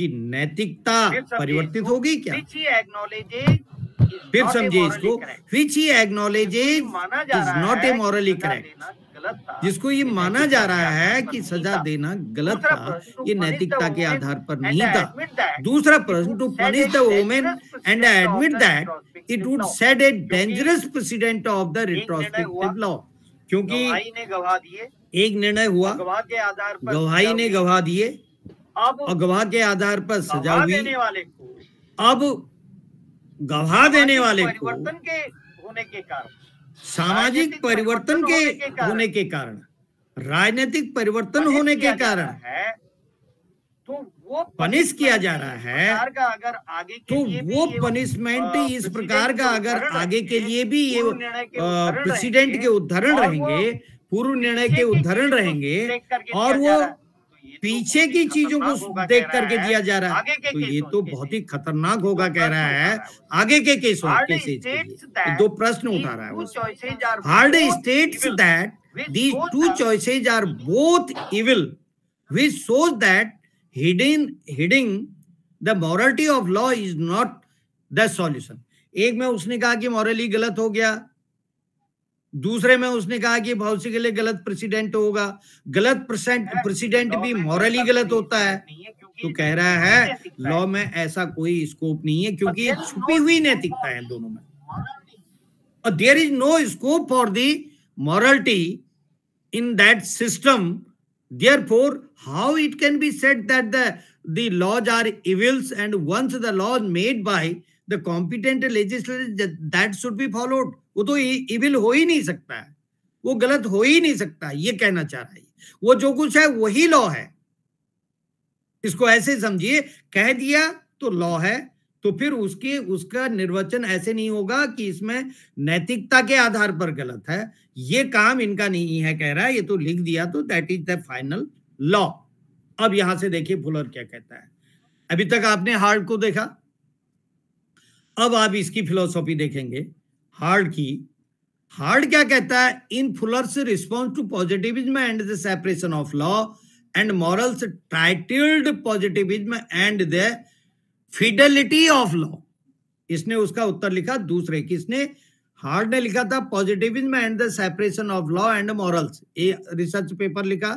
की नैतिकता परिवर्तित हो गई क्या फिर समझिए इसको which he acknowledges is not a morally correct जिसको ये माना जा रहा है कि सजा देना गलत था ये नैतिकता के आधार पर नहीं था दूसरा प्रश्न to punish the women and I admit that it would set a dangerous precedent of the retrospective law क्योंकि एक निर्णय हुआ गवाही ने गवाह दिए अब और गवाह के आधार पर सजा देने वाले को अब गवाह देने वाले को परिवर्तन के होने के कारण सामाजिक परिवर्तन के होने के कारण राजनीतिक परिवर्तन होने के कारण है तो वो पनिश किया जा रहा है अगर आगे तो वो पनिशमेंट इस प्रकार का अगर आगे तो के लिए भी ये प्रेसिडेंट के उदाहरण रहेंगे पूर्व निर्णय के उदाहरण रहेंगे और वो पीछे की चीजों को देख करके दिया जा रहा है तो ये तो बहुत ही खतरनाक होगा कह रहा है आगे के केस दो प्रश्न उठा रहा है Hart state that these two choices are both evil which such that hiding hiding the morality of law is not the solution एक में उसने कहा कि मॉरली गलत हो गया दूसरे में उसने कहा कि भावसी के लिए गलत प्रेसिडेंट होगा गलत प्रेसिडेंट भी मॉरली गलत होता है तो कह रहा है लॉ में ऐसा कोई स्कोप नहीं है क्योंकि छुपी हुई नैतिकता है दोनों में और there is no scope for the morality in that system therefore how it can be set that the laws are evils and once the laws made by the competent legislator that should be followed वो तो इविल e, हो ही नहीं सकता है वो गलत हो ही नहीं सकता ये कहना चाह रहा है वो जो कुछ है वही लॉ है इसको ऐसे समझिए कह दिया तो लॉ है तो फिर उसके उसका निर्वचन ऐसे नहीं होगा कि इसमें नैतिकता के आधार पर गलत है ये काम इनका नहीं है कह रहा है ये तो लिख दिया तो that is the final law अब यहां से देखिए फुलर क्या कहता है अभी तक आपने हार्ड को देखा अब आप इसकी फिलोसॉफी देखेंगे हार्ड की हार्ड क्या कहता है in Fuller's response to positivism and the separation of law and morals titled positivism and the fidelity of law इसने उसका उत्तर लिखा दूसरे किसने हार्ड ने लिखा था positivism and the separation of law and morals ये रिसर्च पेपर लिखा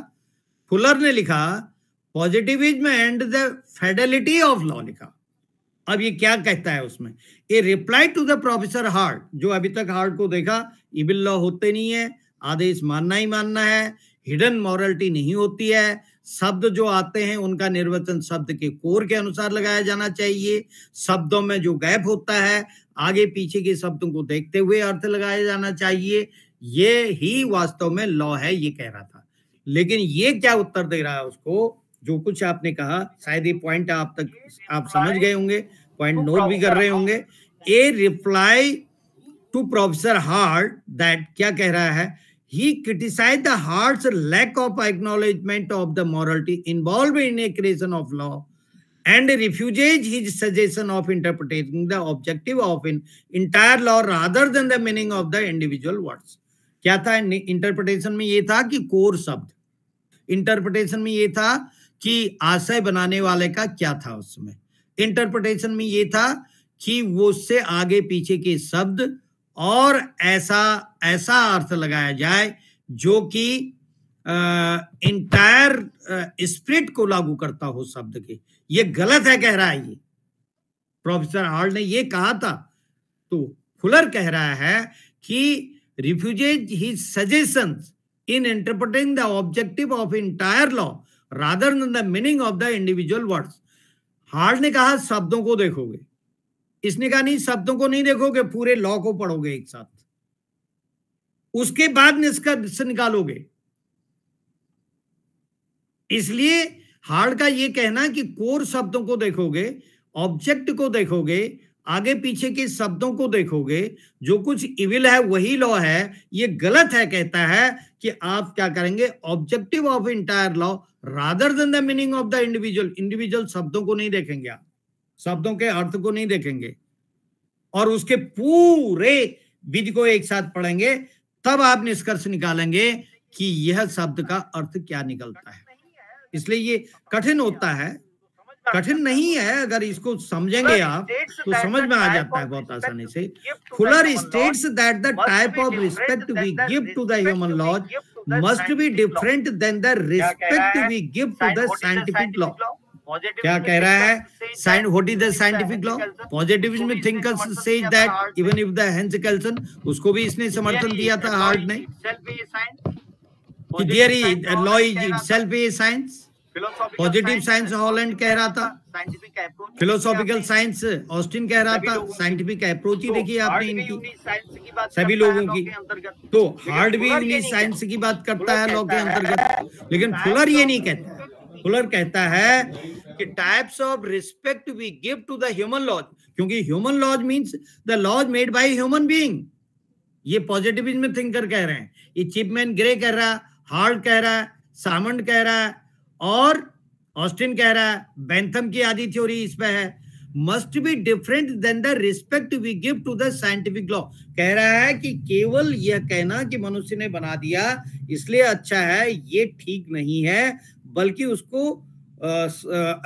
फुलर ने लिखा positivism and the fidelity of law लिखा अब ये क्या कहता है उसमें a reply to the professor Hart जो अभी तक हार्ट को देखा इबिल लॉ होते नहीं है आदेश मानना ही मानना है हिडन मॉरलिटी नहीं होती है शब्द जो आते हैं उनका निर्वचन शब्द के कोर के अनुसार लगाया जाना चाहिए शब्दों में जो गैप होता है आगे पीछे के शब्दों को देखते हुए अर्थ लगाया जाना चाहिए ये ही वास्तव में लॉ है ये कह रहा था लेकिन ये क्या उत्तर दे रहा है उसको जो कुछ आपने कहा शायद ये पॉइंट आप तक आप समझ गए होंगे पॉइंट नोट भी कर रहे होंगे a reply to professor Hart that क्या कह रहा है he criticise the heart's lack of acknowledgement of the morality involve in a creation of law and refuses his suggestion of interpreting the objective of an entire law rather than the meaning of the individual words kya tha interpretation mein ye tha ki core shabd interpretation mein ye tha कि आशय बनाने वाले का क्या था उसमें इंटरप्रिटेशन में ये था कि वो उससे आगे पीछे के शब्द और ऐसा ऐसा अर्थ लगाया जाए जो कि इंटायर स्प्रिट को लागू करता हो शब्द के ये गलत है कह रहा है ये प्रोफेसर हॉल ने ये कहा था तो फुलर कह रहा है कि refuses he suggestion in interpreting the objective of entire law rather the meaning of the individual words Hart ने कहा शब्दों को देखोगे इसने कहा नहीं शब्दों को नहीं देखोगे पूरे लॉ को पढ़ोगे एक साथ उसके बाद निष्कर्ष निकालोगे इसलिए हार्ड का यह कहना कि कोर शब्दों को देखोगे ऑब्जेक्ट को देखोगे आगे पीछे के शब्दों को देखोगे जो कुछ इविल है वही लॉ है ये गलत है कहता है कि आप क्या करेंगे objective of entire law rather than the meaning of the individual individual शब्दों को नहीं देखेंगे आप शब्दों के अर्थ को नहीं देखेंगे और उसके पूरे विधि को एक साथ पढ़ेंगे तब आप निष्कर्ष निकालेंगे कि यह शब्द का अर्थ क्या निकलता है इसलिए ये कठिन होता है कठिन नहीं है अगर इसको समझेंगे आप तो समझ में आ जाता है बहुत आसानी से Fuller states that the type of respect we give to the human laws must be different than the respect we give to the scientific law क्या कह रहा है sign what is the scientific law positivism में थिंकर्स से that even if the Hans Kelsen उसको भी इसने समर्थन दिया था हार्ट ने
theory law is self a
science positive science Holland कह रहा था scientific approach philosophical science Austin कह रहा था साइंटिफिक अप्रोच ही तो देखिए आपने इनकी सभी लोगों की तो हार्ड भी यूनिक साइंस की बात करता है लॉ के अंतर्गत लेकिन फुलर ये नहीं कहता फुलर कहता है कि types of respect we give to the human laws क्योंकि human laws means the laws made by human being ये पॉजिटिविज्म थिंकर कह रहे हैं ये चिपमैन ग्रे कह रहा हार्ड कह रहा सामंड कह रहा है और ऑस्टिन कह रहा है बेंथम की आधी थ्योरी इस पे है must be different than the respect we give to the scientific law कह रहा है कि केवल यह कहना कि मनुष्य ने बना दिया इसलिए अच्छा है ये ठीक नहीं है बल्कि उसको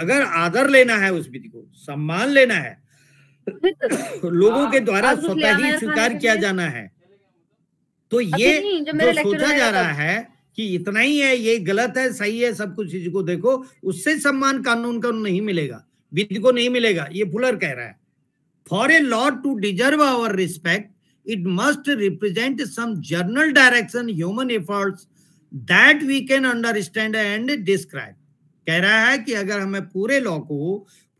अगर आदर लेना है उस विधि को सम्मान लेना है लोगों के हाँ, द्वारा स्वतः ही स्वीकार किया जाना है तो ये जो सोचा जा रहा है कि इतना ही है ये गलत है सही है सब कुछ चीज को देखो उससे सम्मान कानून का नहीं मिलेगा विधि को नहीं मिलेगा ये फुलर कह रहा है for a law to deserve our respect it must represent some general direction human efforts that we can understand and describe कह रहा है कि अगर हमें पूरे लॉ को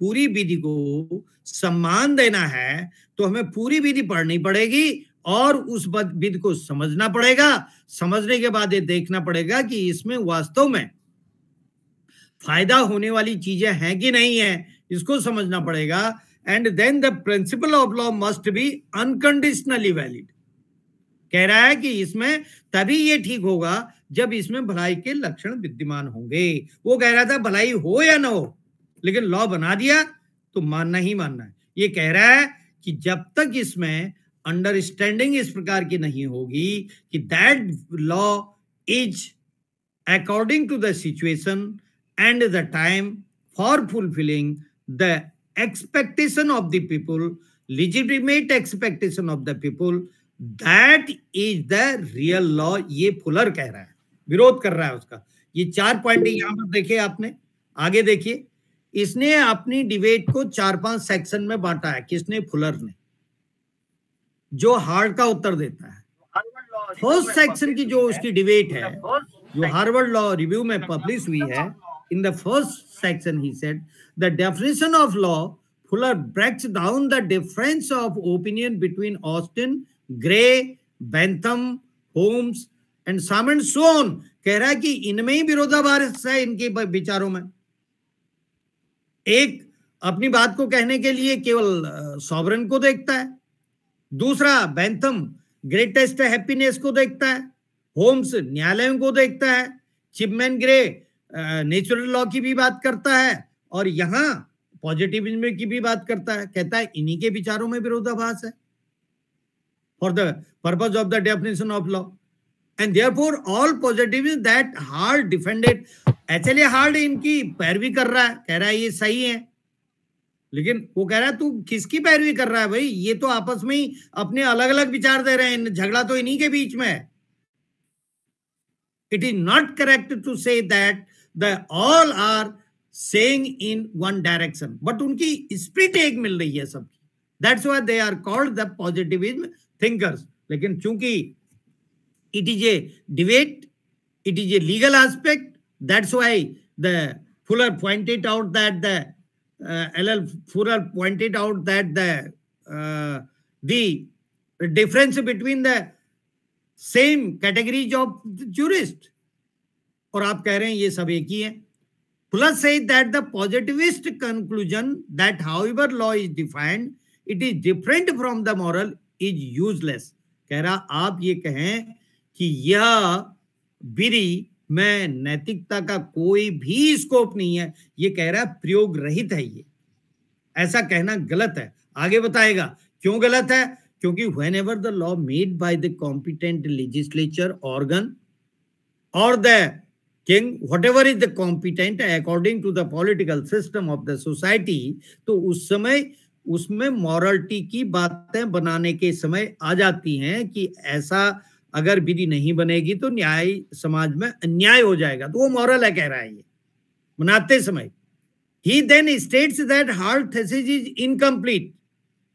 पूरी विधि को सम्मान देना है तो हमें पूरी विधि पढ़नी पड़ेगी और उस विद को समझना पड़ेगा समझने के बाद ये देखना पड़ेगा कि इसमें वास्तव में फायदा होने वाली चीजें हैं कि नहीं है इसको समझना पड़ेगा and then the principle of law must be unconditionally valid कह रहा है कि इसमें तभी ये ठीक होगा जब इसमें भलाई के लक्षण विद्यमान होंगे वो कह रहा था भलाई हो या ना हो लेकिन लॉ बना दिया तो मानना ही मानना है ये कह रहा है कि जब तक इसमें अंडरस्टैंडिंग इस प्रकार की नहीं होगी कि that law is according to the situation and the time for fulfilling the expectation of the people legitimate expectation of the people that is the real law ये फुलर कह रहा है विरोध कर रहा है उसका ये चार पॉइंट यहां पर देखे आपने आगे देखिए इसने अपनी डिबेट को चार पांच सेक्शन में बांटा है किसने फुलर ने जो हार्ड का उत्तर देता है फर्स्ट सेक्शन की जो उसकी डिबेट है जो हार्वर्ड लॉ रिव्यू में पब्लिश हुई है in the first section he said the definition of law Fuller breaks down the difference of opinion between Austin Gray Bentham Holmes and साम सोन कह रहा है कि इनमें ही विरोधाभास है इनके विचारों में एक अपनी बात को कहने के लिए केवल सॉवरन को देखता है दूसरा बैंथम ग्रेटेस्ट हैप्पीनेस को देखता है होम्स न्यायालयों को देखता है चिपमैन ग्रे नेचुरल लॉ की भी बात करता है और यहां पॉजिटिव की भी बात करता है कहता है इन्हीं के विचारों में विरोधाभास है for the purpose of the definition of law and for all positive that Hart defended actually Hart इनकी पैरवी कर रहा है कह रहा है ये सही है लेकिन वो कह रहा है तू किसकी पैरवी कर रहा है भाई ये तो आपस में ही अपने अलग अलग विचार दे रहे हैं झगड़ा तो इन्हीं के बीच में है it is not correct to say that the all are saying in one direction but उनकी स्प्रिट एक मिल रही है सब that's why they are called the is thinkers लेकिन चूंकि it is a debate it is a legal aspect that's why the Fuller pointed out that the uh, LL Fural pointed out that the uh, the difference between the same categories of jurist और आप कह रहे हैं ये सब एक ही है plus say that the positivist conclusion that however law is defined it is different from the moral is useless कह रहा आप ये कहें कि यह विधि में नैतिकता का कोई भी स्कोप नहीं है ये कह रहा है प्रयोग रहित है ये ऐसा कहना गलत है आगे बताएगा क्यों गलत है क्योंकि whenever the law made by the competent legislature organ और the king whatever is the competent according to the political system of the society तो उस समय उसमें मॉरलिटी की बातें बनाने के समय आ जाती हैं कि ऐसा अगर विधि नहीं बनेगी तो न्याय समाज में अन्याय हो जाएगा तो वो मॉरल है कह रहा है ये मनाते समय ही then states that Hart thesis is incomplete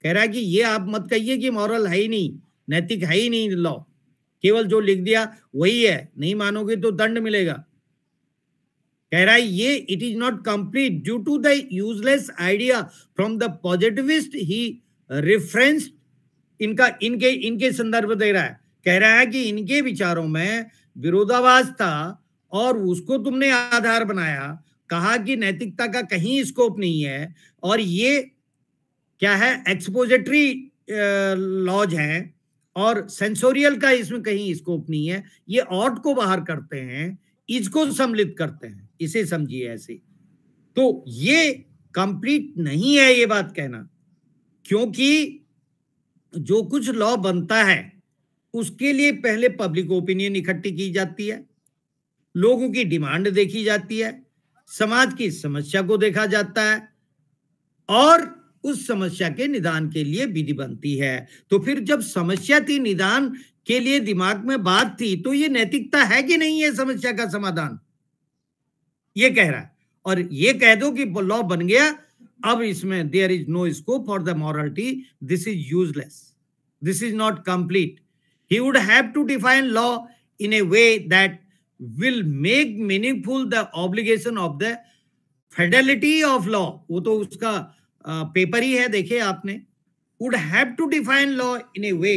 कह रहा है कि ये आप मत कहिए कि मॉरल है ही नहीं नैतिक है ही नहीं लॉ केवल जो लिख दिया वही है नहीं मानोगे तो दंड मिलेगा कह रहा है ये it is not complete due to the useless idea from the positivist he reference इनका इनके इनके संदर्भ दे रहा है कह रहा है कि इनके विचारों में विरोधाभास था और उसको तुमने आधार बनाया कहा कि नैतिकता का कहीं स्कोप नहीं है और ये क्या है एक्सपोजिटरी लॉज है और सेंसोरियल का इसमें कहीं स्कोप नहीं है ये ऑट को बाहर करते हैं इसको सम्मिलित करते हैं इसे समझिए ऐसे तो ये कंप्लीट नहीं है ये बात कहना क्योंकि जो कुछ लॉ बनता है उसके लिए पहले पब्लिक ओपिनियन इकट्ठी की जाती है लोगों की डिमांड देखी जाती है समाज की समस्या को देखा जाता है और उस समस्या के निदान के लिए विधि बनती है तो फिर जब समस्या थी निदान के लिए दिमाग में बात थी तो ये नैतिकता है कि नहीं है समस्या का समाधान ये कह रहा है और ये कह दो कि लॉ बन गया अब इसमें there is no scope for the morality this is useless this is not complete he would have to define law in a way that will make meaningful the obligation of the fidelity of law वो तो उसका पेपर ही है देखिए आपने would have to define law in a way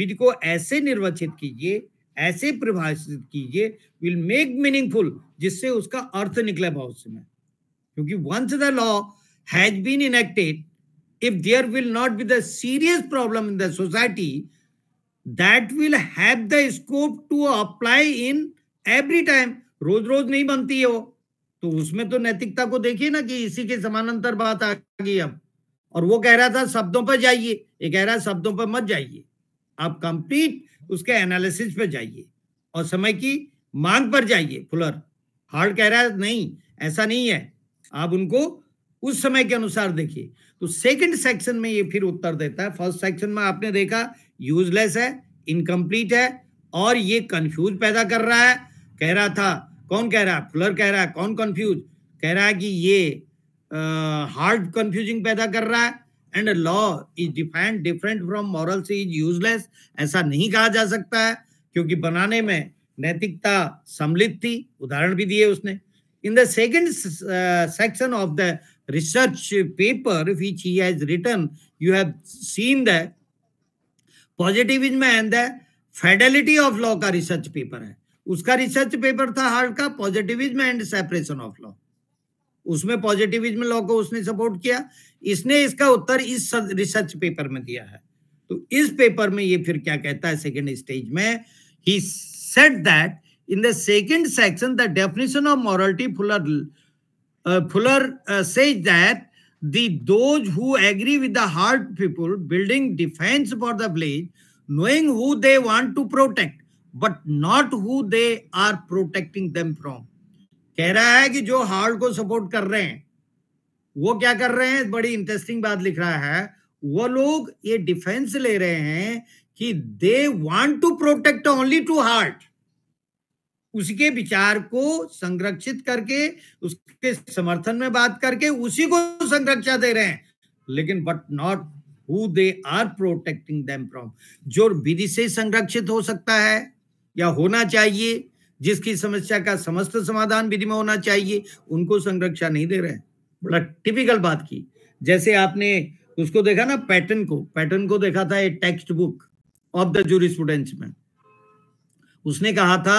with को ऐसे निर्वचित कीजिए ऐसे परिभाषित कीजिए विल मेक मीनिंगफुल जिससे उसका अर्थ निकले भविष्य में क्योंकि once the law has been enacted if there will not be the serious problem in the society that will have the scope to apply in every time रोज रोज नहीं बनती है वो तो उसमें तो नैतिकता को देखिए ना कि इसी के समानांतर बात आ गई अब और वो कह रहा था शब्दों पर जाइए ये कह रहा है शब्दों पर मत जाइए आप कंप्लीट उसके एनालिसिस पर जाइए और समय की मांग पर जाइए फुलर हार्ड कह रहा है नहीं ऐसा नहीं है आप उनको उस समय के अनुसार देखिए तो सेकंड सेक्शन में ये फिर उत्तर देता है फर्स्ट सेक्शन में आपने देखा यूजलेस है इनकम्प्लीट है और ये कंफ्यूज पैदा कर रहा है कह रहा था कौन कह रहा है फुलर कह रहा है कौन कंफ्यूज कह रहा है कि ये हार्ड कंफ्यूजिंग पैदा कर रहा है and law is defined different from moral से इज यूजलेस ऐसा नहीं कहा जा सकता है क्योंकि बनाने में नैतिकता सम्मिलित थी उदाहरण भी दिए उसने in the second section of the research paper which he he has positivism and the fidelity of law का रिसर्च पेपर है उसका रिसर्च पेपर था हार्ड का positivism and separation of law उसमें पॉजिटिविज्म लॉ को उसने सपोर्ट किया इसने इसका उत्तर इस रिसर्च पेपर में दिया है तो इस पेपर में ये फिर क्या कहता है सेकेंड स्टेज में he set that in the second section the definition of morality Fuller Fuller says that the those who agree with the hard people building defense for the village knowing who they want to protect but not who they are protecting them from कह रहा है कि जो हार्ड को सपोर्ट कर रहे हैं वो क्या कर रहे हैं बड़ी इंटरेस्टिंग बात लिख रहा है वो लोग ये डिफेंस ले रहे हैं कि they want to protect only to Hart उसके विचार को संरक्षित करके उसके समर्थन में बात करके उसी को संरक्षा दे रहे हैं लेकिन but not who they are protecting them from जो विधि से संरक्षित हो सकता है या होना चाहिए जिसकी समस्या का समस्त समाधान विधि में होना चाहिए उनको संरक्षा नहीं दे रहे हैं बड़ा टिपिकल बात की जैसे आपने उसको देखा ना पैटर्न को पैटर्न को देखा था ये text book of the jurisprudence में उसने कहा था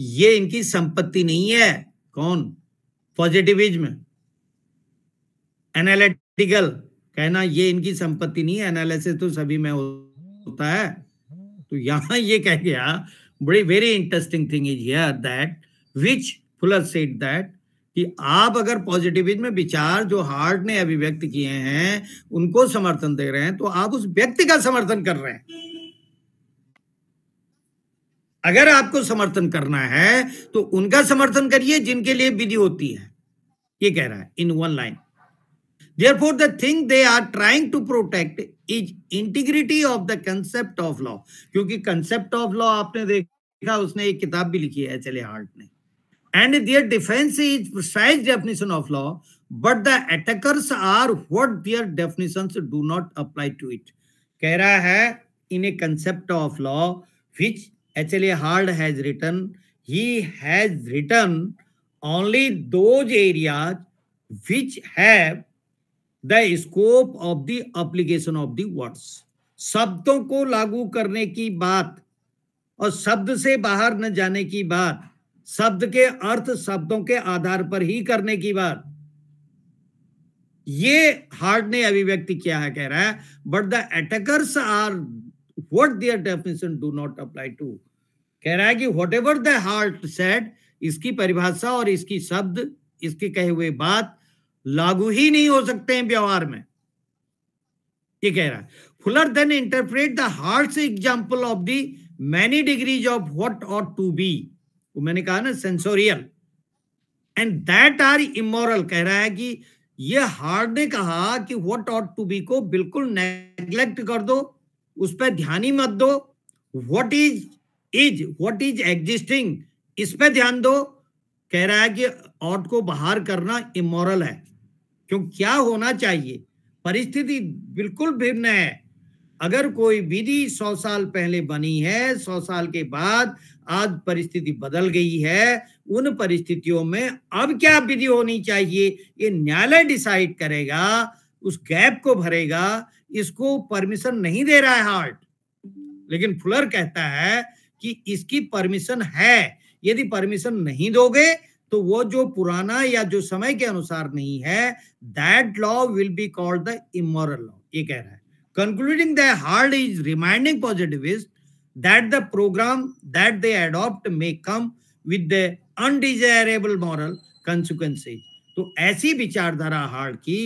ये इनकी संपत्ति नहीं है कौन पॉजिटिविज्म एनालिटिकल कहना ये इनकी संपत्ति नहीं है एनालिसिस तो सभी में होता है तो यहां ये कह गया बड़ी very interesting thing is here that which Fuller said that कि आप अगर पॉजिटिविज्म में विचार जो हार्ट ने अभिव्यक्त किए हैं उनको समर्थन दे रहे हैं तो आप उस व्यक्ति का समर्थन कर रहे हैं अगर आपको समर्थन करना है तो उनका समर्थन करिए जिनके लिए विधि होती है ये कह रहा है in one line therefore the thing they are trying to protect is integrity of the concept of law क्योंकि कंसेप्ट ऑफ लॉ आपने देखा उसने एक किताब भी लिखी है चले हार्ट ने and their defence is precise definition of law but the attackers are what their definitions do not apply to it कह रहा है in a concept of law which actually hard has written he has written only those areas which have the scope of of application of the words शब्दों को लागू करने की बात और शब्द से बाहर न जाने की बात शब्द के अर्थ शब्दों के आधार पर ही करने की बात ये हार्ड ने अभिव्यक्ति किया है कह रहा है but the attackers are what their definition do not apply to कह रहा है कि whatever the Hart said इसकी परिभाषा और इसकी शब्द इसके कहे हुए बात लागू ही नहीं हो सकते हैं व्यवहार में ये कह रहा है Fuller then interpret the Hart example of the many degrees of what ought to be वो मैंने कहा ना sensorial and that are immoral कह रहा है कि ये हार्ड ने कहा कि वट और टू बी को बिल्कुल नेग्लेक्ट कर दो उस पर ध्यान ही मत दो what is is what is existing इस पे ध्यान दो कह रहा है कि ऑट को बाहर करना इमोरल है क्यों क्या होना चाहिए परिस्थिति बिल्कुल भिन्न है अगर कोई विधि सौ साल पहले बनी है सौ साल के बाद आज परिस्थिति बदल गई है उन परिस्थितियों में अब क्या विधि होनी चाहिए ये न्यायालय डिसाइड करेगा उस गैप को भरेगा इसको परमिशन नहीं दे रहा है हार्ट लेकिन फुलर कहता है कि इसकी परमिशन है यदि परमिशन नहीं दोगे तो वो जो पुराना या जो समय के अनुसार नहीं है that law will be called the immoral law ये कह रहा है concluding the Hart is reminding positivist that the program that they adopt may come with the undesirable moral consequences तो ऐसी विचारधारा हार्ड की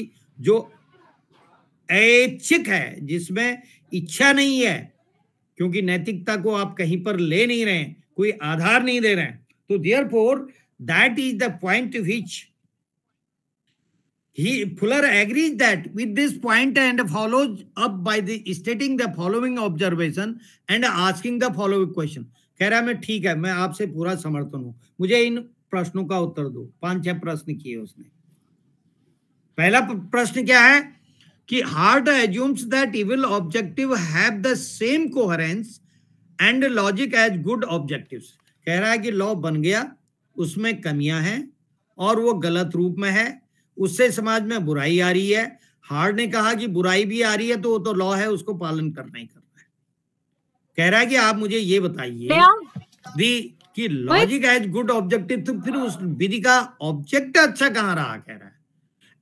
जो ऐच्छिक है जिसमें इच्छा नहीं है क्योंकि नैतिकता को आप कहीं पर ले नहीं रहे कोई आधार नहीं दे रहे हैं तो therefore that is the point which he Fuller agrees that with this point and follows up by the stating the following observation and asking the following question कह रहा है मैं ठीक है मैं आपसे पूरा समर्थन हूं मुझे इन प्रश्नों का उत्तर दो पांच छह प्रश्न किए उसने पहला प्रश्न क्या है कि Hart assumes that evil objective have the same coherence and logic as good objective कह रहा है कि लॉ बन गया उसमें कमियां हैं और वो गलत रूप में है उससे समाज में बुराई आ रही है हार्ड ने कहा कि बुराई भी आ रही है तो वो तो लॉ है उसको पालन करना ही करना है कह रहा है कि आप मुझे ये बताइए दी कि लॉजिक एज गुड ऑब्जेक्टिव तो फिर उस विधि का ऑब्जेक्ट अच्छा कहां रहा कह रहा है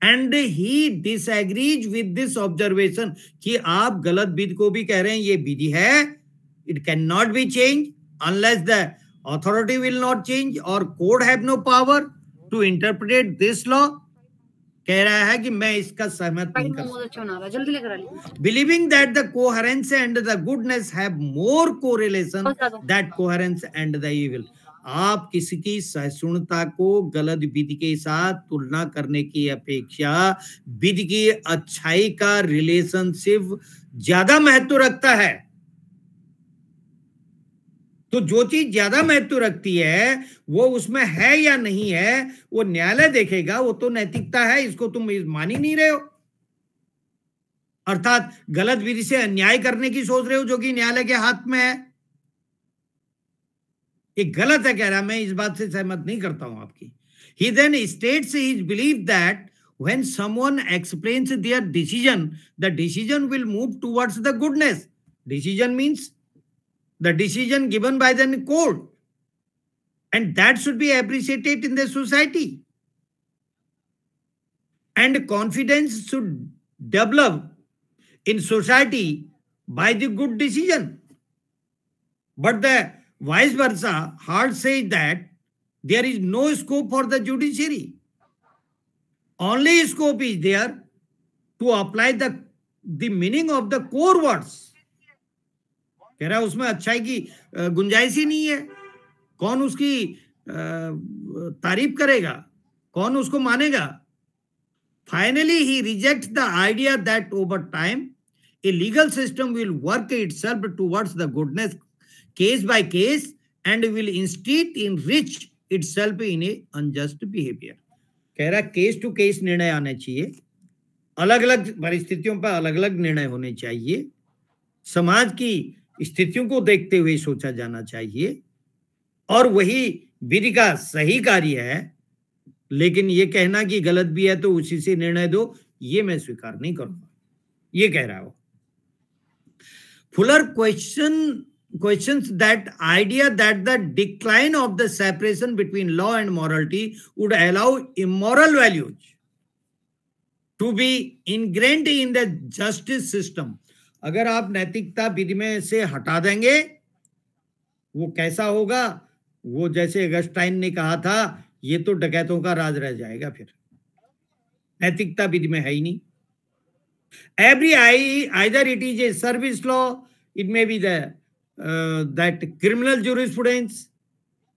and he disagrees with this observation कि आप गलत विधि को भी कह रहे हैं ये विधि है it can not be change unless the authority will not change और court have no power to interpret this law कह रहा है कि मैं इसका सहमत नहीं कर believing that the coherence and the goodness have more correlation that coherence and the evil आप किसी की सहिष्णुता को गलत विधि के साथ तुलना करने की अपेक्षा विधि की अच्छाई का रिलेशनशिप ज्यादा महत्व रखता है तो जो चीज ज्यादा महत्व रखती है वो उसमें है या नहीं है वो न्यायालय देखेगा वो तो नैतिकता है इसको तुम मान ही नहीं रहे हो अर्थात गलत विधि से अन्याय करने की सोच रहे हो जो कि न्यायालय के हाथ में है ये गलत है कह रहा मैं इस बात से सहमत नहीं करता हूं आपकी he then state his believe that when someone explains their decision the decision will move towards the goodness decision means the decision given by the court and that should be appreciated in the society and confidence should develop in society by the good decision but the Vice versa, hard say that there is no scope for the judiciary. Only scope is there to apply the, the meaning of the core words. कह रहा है उसमें अच्छाई की गुंजाइश ही नहीं है कौन उसकी तारीफ करेगा कौन उसको मानेगा finally he reject the idea that over time a legal system will work itself towards the goodness case by case and will instead enrich itself in a unjust behavior. कह रहा केस टू केस निर्णय आने चाहिए अलग अलग परिस्थितियों पर अलग अलग निर्णय होने चाहिए समाज की स्थितियों को देखते हुए सोचा जाना चाहिए और वही विधि का सही कार्य है लेकिन ये कहना कि गलत भी है तो उसी से निर्णय दो ये मैं स्वीकार नहीं करूंगा ये कह रहा हूं Fuller question questions that idea that the decline of the separation between law and morality would allow immoral values to be ingrained in the justice system agar aap naitikta विधि mein se hata denge wo kaisa hoga wo jaise agustin ne kaha tha ye to dakaiton ka raj reh jayega fir naitikta विधि mein hai hi nahi every i either it is a service law it may be the uh, that criminal jurisprudence,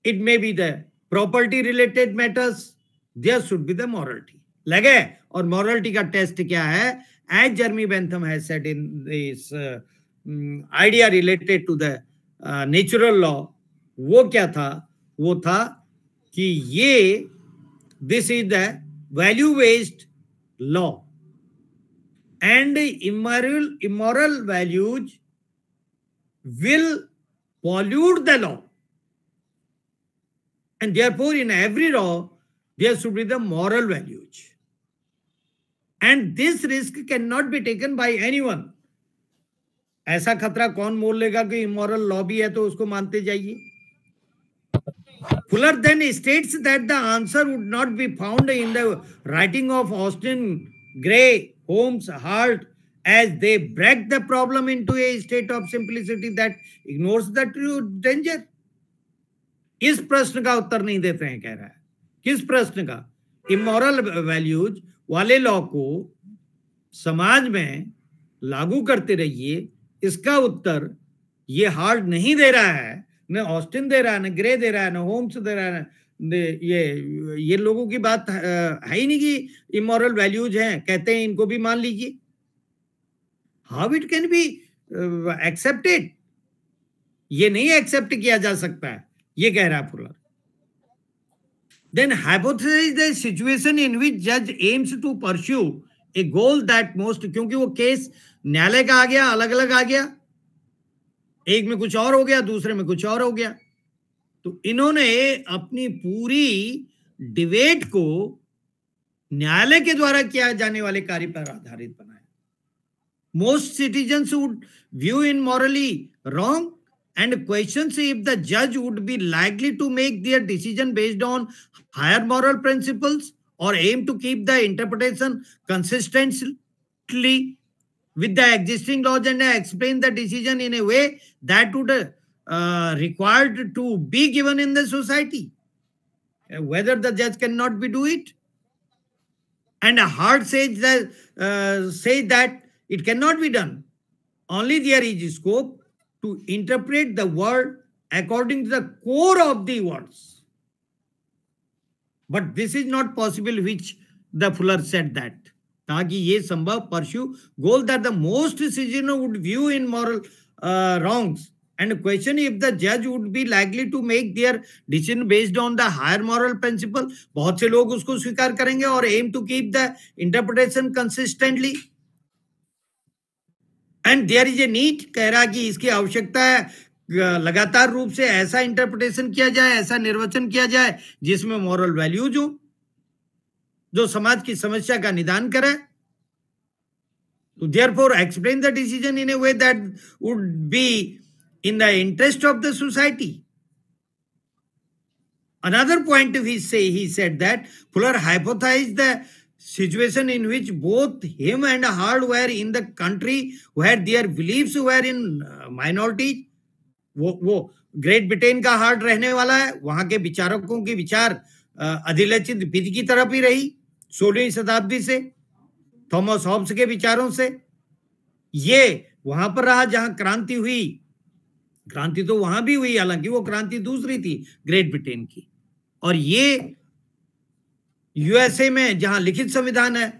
it may be the property related matters, there should be the morality. lage aur लगे और मॉरलिटी का टेस्ट क्या है as Jeremy Bentham has said in idea related to the uh, natural law wo kya tha wo tha ki ye this is the value based law and immoral immoral values will pollute the law. And therefore, in every law, there should be the moral values. And this risk cannot be taken by anyone. ऐसा खतरा कौन मोल लेगा कि इमोरल लॉ भी है तो उसको मानते जाइए Fuller then states that the answer would not be found in the writing of Austin Gray Holmes Hart as they break the problem into a state of simplicity that ignores the true danger. इस प्रश्न का उत्तर नहीं देते हैं कह रहा है किस प्रश्न का इमोरल वैल्यूज वाले लॉ को समाज में लागू करते रहिए इसका उत्तर ये हार्ड नहीं दे रहा है न ऑस्टिन दे रहा है न ग्रे दे रहा है न होम्स दे रहा है ये ये लोगों की बात है ही नहीं कि इमोरल वैल्यूज हैं कहते हैं इनको भी मान लीजिए how it can be accepted ये नहीं एक्सेप्ट किया जा सकता है ये कह रहा है Fuller then hypothesize the situation in which judge aims to pursue a goal that क्योंकि वो केस न्यायालय का आ गया अलग अलग आ गया एक में कुछ और हो गया दूसरे में कुछ और हो गया तो इन्होंने अपनी पूरी डिबेट को न्यायालय के द्वारा किया जाने वाले कार्य पर आधारित बना Most citizens would view it morally wrong and questions if the judge would be likely to make their decision based on higher moral principles or aim to keep the interpretation consistently with the existing laws and explain the decision in a way that would uh, required to be given in the society. Uh, whether the judge cannot be do it, and a hard says that uh, say that it cannot be done. Only there is scope to interpret the word according to the core of the words. But this is not possible, which the Fuller said that. ताकि sambha संभव pursue that the most most would view view wrongs and question if the judge would be likely to make their decision based on the higher moral principle बहुत से लोग उसको स्वीकार करेंगे aim to keep the interpretation consistently and there is a neat कह रहा कि इसकी आवश्यकता है लगातार रूप से ऐसा इंटरप्रिटेशन किया जाए ऐसा निर्वचन किया जाए जिसमें मॉरल वैल्यूज हो जो समाज की समस्या का निदान करे तो therefore explain the decision in a way that would be in the interest of the society another point of he say he set that Fuller hypothesize the situation in which both him and Hard were in the country where their beliefs were in uh, minority वो वो ग्रेट ब्रिटेन का हार्ड रहने वाला है वहां के विचारकों की विचार अधिलचित विधि की तरफ ही रही सोलहवीं शताब्दी से थॉमस हॉब्स के विचारों से ये वहां पर रहा जहां क्रांति हुई क्रांति तो वहां भी हुई हालांकि वो क्रांति दूसरी थी ग्रेट ब्रिटेन की और ये यूएसए में जहां लिखित संविधान है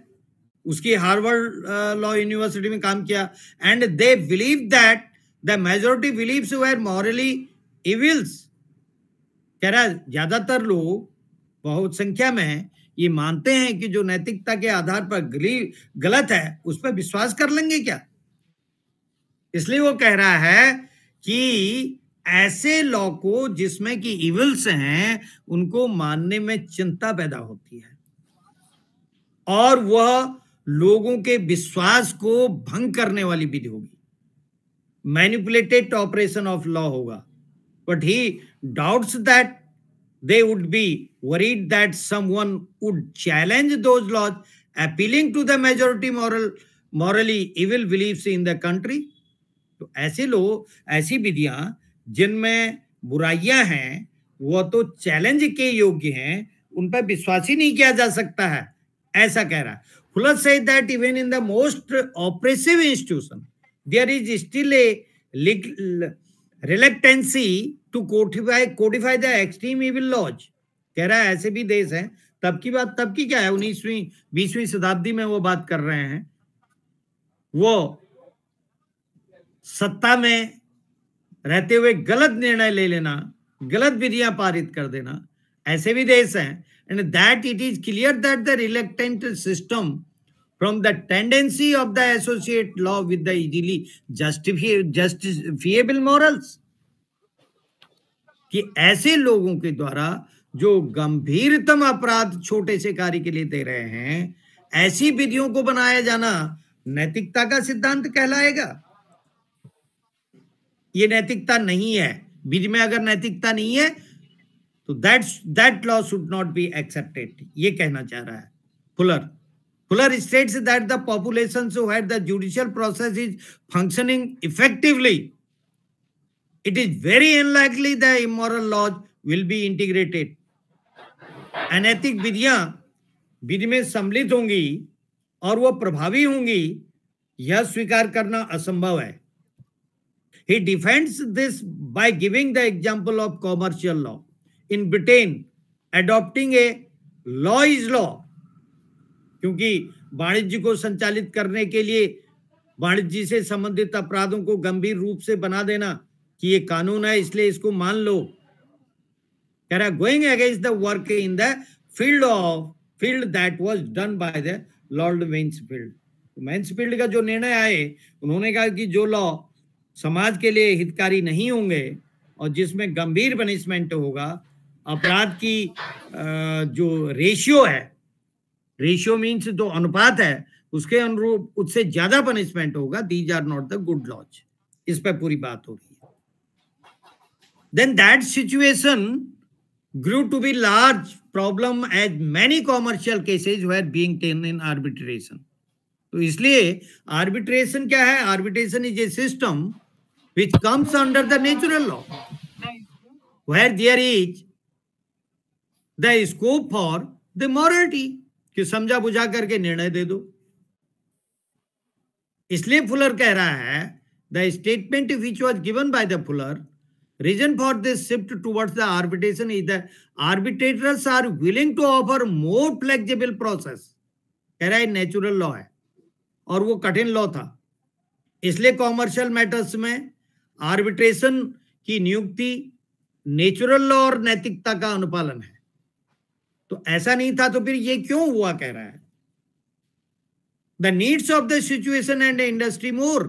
उसकी हार्वर्ड लॉ यूनिवर्सिटी में काम किया and they believe that the majority believe were morally evils कह रहा है ज्यादातर लोग बहुत संख्या में ये मानते हैं कि जो नैतिकता के आधार पर गलत है उस पर विश्वास कर लेंगे क्या इसलिए वो कह रहा है कि ऐसे लॉ को जिसमें कि इविल्स हैं उनको मानने में चिंता पैदा होती है और वह लोगों के विश्वास को भंग करने वाली विधि होगी मैनिपुलेटेड ऑपरेशन ऑफ लॉ होगा but he doubt that they would be worried that someone would challenge those laws appealing to the majority moral morally evil believe in the country तो ऐसे लोग ऐसी विधियां जिनमें बुराइयां हैं वह तो चैलेंज के योग्य हैं उन पर विश्वास ही नहीं किया जा सकता है ऐसा कह रहा है that even in the most oppressive institution there is still a reluctancy to codify codify the extreme evil laws कह रहा है ऐसे भी देश है तब की बात तब की क्या है उन्नीसवीं बीसवीं शताब्दी में वो बात कर रहे हैं वो सत्ता में रहते हुए गलत निर्णय ले लेना गलत विधियां पारित कर देना ऐसे भी देश हैं and that it is clear that the reluctant system the tendency of the associate law with the easily justify justifiable morals कि ऐसे लोगों के द्वारा जो गंभीरतम अपराध छोटे से कार्य के लिए दे रहे हैं ऐसी विधियों को बनाया जाना नैतिकता का सिद्धांत कहलाएगा ये नैतिकता नहीं है बीच में अगर नैतिकता नहीं है तो that that law should not be accepted ये कहना चाह रहा है Fuller Fuller states that the population so had the judicial process is functioning effectively it is very unlikely the immoral laws will be integrated अनैतिक विधियां विधि में सम्मिलित होंगी और वो प्रभावी होंगी यह स्वीकार करना असंभव है He defends this by giving the example of commercial law. In Britain, adopting a law is law. क्योंकि वाणिज्य को संचालित करने के लिए वाणिज्य से संबंधित अपराधों को गंभीर रूप से बना देना कि ये कानून है इसलिए इसको मान लो कह रहा going against the work in the field of field that was done by the Lord Mansfield Mansfield का जो निर्णय आए उन्होंने कहा कि जो लॉ समाज के लिए हितकारी नहीं होंगे और जिसमें गंभीर पनिशमेंट होगा अपराध की जो रेशियो है रेशियो मीन्स जो अनुपात है उसके अनुरूप उससे ज्यादा पनिशमेंट होगा these are not the good laws इस पर पूरी बात हो रही है then that situation grew to be large problem as many commercial cases were being taken in arbitration तो इसलिए आर्बिट्रेशन क्या है arbitration is a system which comes under the natural law, where there is the scope for the morality कि समझा बुझा करके nirnay de do isliye fuller keh raha hai the statement which was given by the fuller reason for this shift towards the arbitration is that arbitrators are willing to offer more flexible process keh raha hai natural law hai aur wo कठिन law tha इसलिए कॉमर्शियल मैटर्स में आर्बिट्रेशन की नियुक्ति नेचुरल लॉ और नैतिकता का अनुपालन है तो ऐसा नहीं था तो फिर ये क्यों हुआ कह रहा है the needs of the situation and industry more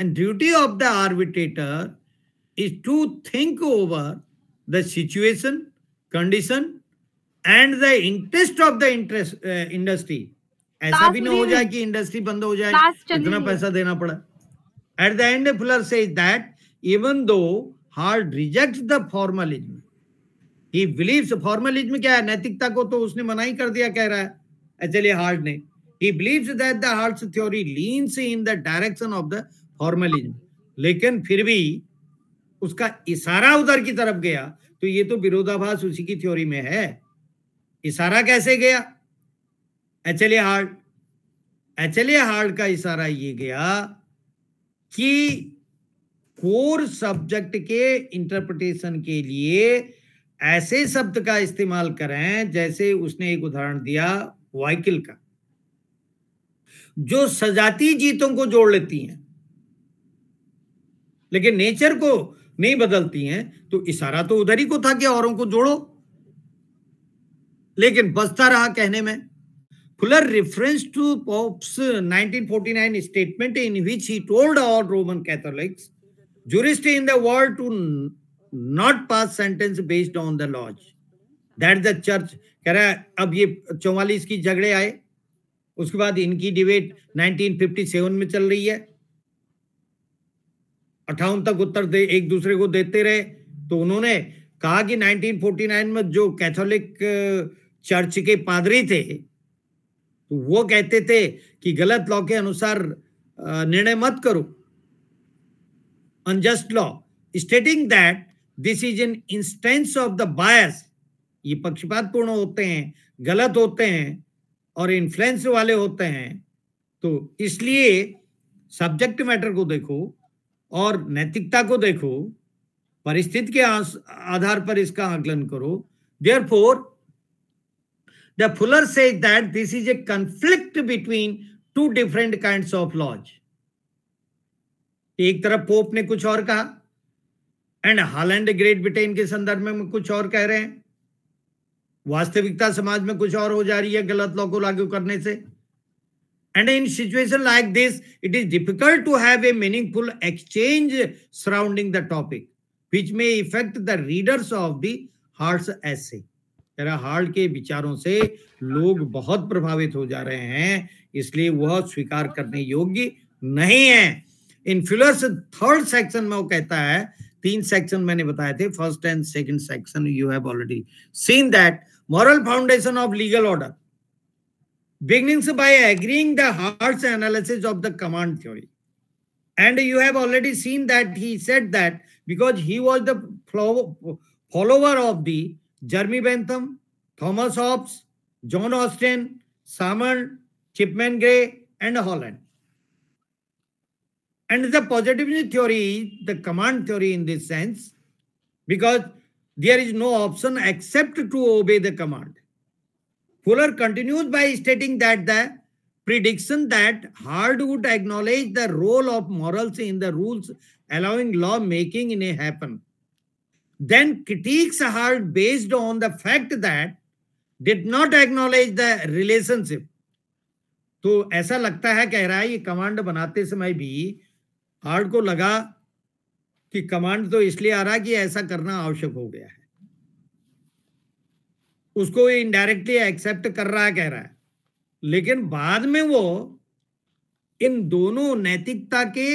and duty of the arbitrator is to think over the situation condition and the interest of the interest industry ऐसा भी ना हो जाए कि इंडस्ट्री बंद हो जाए इतना पैसा देना पड़ा At the end, Fuller says that even though Hart rejects the formalism, he believes formalism क्या है नैतिकता को तो उसने मना ही कर दिया कह रहा है चलिए हार्ट ने he believes that the Hart's theory leans in the direction of the formalism. लेकिन फिर भी उसका इशारा उधर की तरफ गया तो ये तो विरोधाभास उसी की थ्योरी में है इशारा कैसे गया एचएलए हार्ड एचएलए हार्ड का इशारा ये गया कि कोर सब्जेक्ट के इंटरप्रिटेशन के लिए ऐसे शब्द का इस्तेमाल करें जैसे उसने एक उदाहरण दिया वाइकिल का जो सजाती जीतों को जोड़ लेती हैं लेकिन नेचर को नहीं बदलती हैं तो इशारा तो उधर ही को था कि औरों को जोड़ो लेकिन बचता रहा कहने में Fuller reference to Pope's 1949 statement in which he told all Roman Catholics, jurists in the world to not pass sentence based on the laws. That the church कह रहा है अब ये चौवालीस की झगड़े आए उसके बाद इनकी डिबेट 1957 में चल रही है अठावन तक उत्तर दे एक दूसरे को देते रहे तो उन्होंने कहा कि 1949 में जो कैथोलिक चर्च के पादरी थे तो वो कहते थे कि गलत लॉ के अनुसार निर्णय मत करो unjust law stating that this is an instance of the bias ये पक्षपातपूर्ण होते हैं गलत होते हैं और इन्फ्लुएंस वाले होते हैं तो इसलिए सब्जेक्ट मैटर को देखो और नैतिकता को देखो परिस्थिति के आधार पर इसका आकलन करो therefore for The Fuller says that this is a conflict between two different kinds of laws. एक तरफ पोप ने कुछ और कहा एंड हालैंड ग्रेट ब्रिटेन के संदर्भ में कुछ और कह रहे हैं वास्तविकता समाज में कुछ और हो जा रही है गलत लॉ को लागू करने से And in situation like this, it is difficult to have a meaningful exchange surrounding the topic, which may affect the readers of the Hart's essay. तेरा हार्ड के विचारों से लोग बहुत प्रभावित हो जा रहे हैं इसलिए वह स्वीकार करने योग्य नहीं है इन्फ्लुएंस थर्ड सेक्शन में वो कहता है तीन सेक्शन मैंने बताए थे first and second section you have already seen that moral foundation of legal order beginnings by agreeing the Hart analysis of the command theory and you have already seen that he set that because he was the follower of the Jeremy Bentham, Thomas Hobbes, John Austin, Samuel Chipman Gray, and Holland. And the positivity theory the command theory in this sense because there is no option except to obey the command. Fuller continues by stating that the prediction that Hard would acknowledge the role of morals in the rules allowing law making in a happen then critiques are hard based on the fact that did not acknowledge the relationship तो ऐसा लगता है कह रहा है ये कमांड बनाते समय भी हार्ड को लगा कि कमांड तो इसलिए आ रहा है कि ऐसा करना आवश्यक हो गया है उसको ये इनडायरेक्टली एक्सेप्ट कर रहा है कह रहा है लेकिन बाद में वो इन दोनों नैतिकता के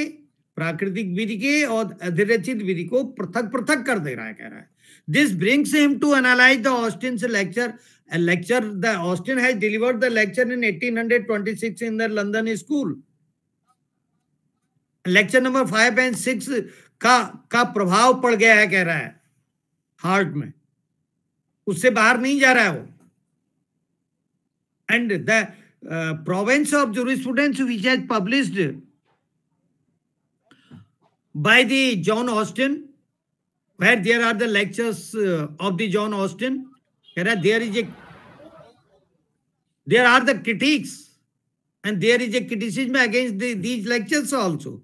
प्राकृतिक विधि के और अधिरचित विधि को पृथक पृथक कर दे रहा है कह रहा है this brings him to analyse the Austin lecture lecture the Austin has delivered the lecture in 1826 in the London school lecture number five and six का का प्रभाव पड़ गया है कह रहा है हार्ट में उससे बाहर नहीं जा रहा है वो and the province of jurisprudence which has published by the John Austin, where there are the lectures uh, of the John Austin, there there is a there are the critiques and there is a criticism against the, these lectures also.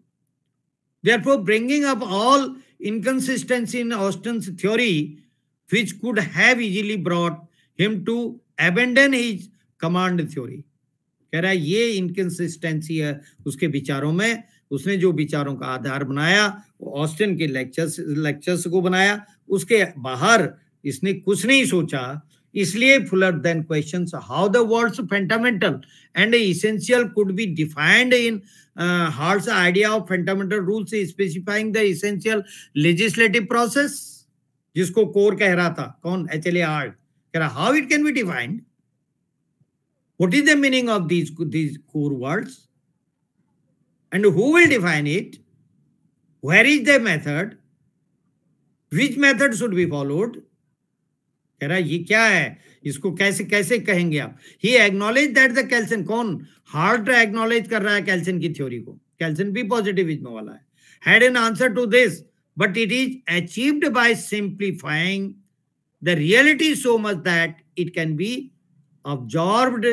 Therefore, bringing up all inconsistency in Austin's theory, which could have easily brought him to abandon his command theory. कह रहा है ये इनकन्सिस्टेंसी है उसके विचारों में उसने जो विचारों का आधार बनाया वो ऑस्टिन के लेक्चर्स लेक्चर्स को बनाया उसके बाहर इसने कुछ नहीं सोचा इसलिए Fuller then question how the words fundamental and essential could be defined in Hart idea of fundamental rules specifying the essential legislative process जिसको कोर कह रहा था कौन एच एल ए कह रहा how it can be defined what is the meaning of these these core words and who will define it where is the method which method should be followed कह रहा ये क्या है इसको कैसे कैसे कहेंगे आप ही एग्नोलेज दैट द कैल्सियन कौन हार्ट एग्नोलेज कर रहा है कैल्सियन की थ्योरी को कैल्सियन भी पॉजिटिविज्म वाला है had an answer to this but it is achieved by simplifying the reality so much that it can be observed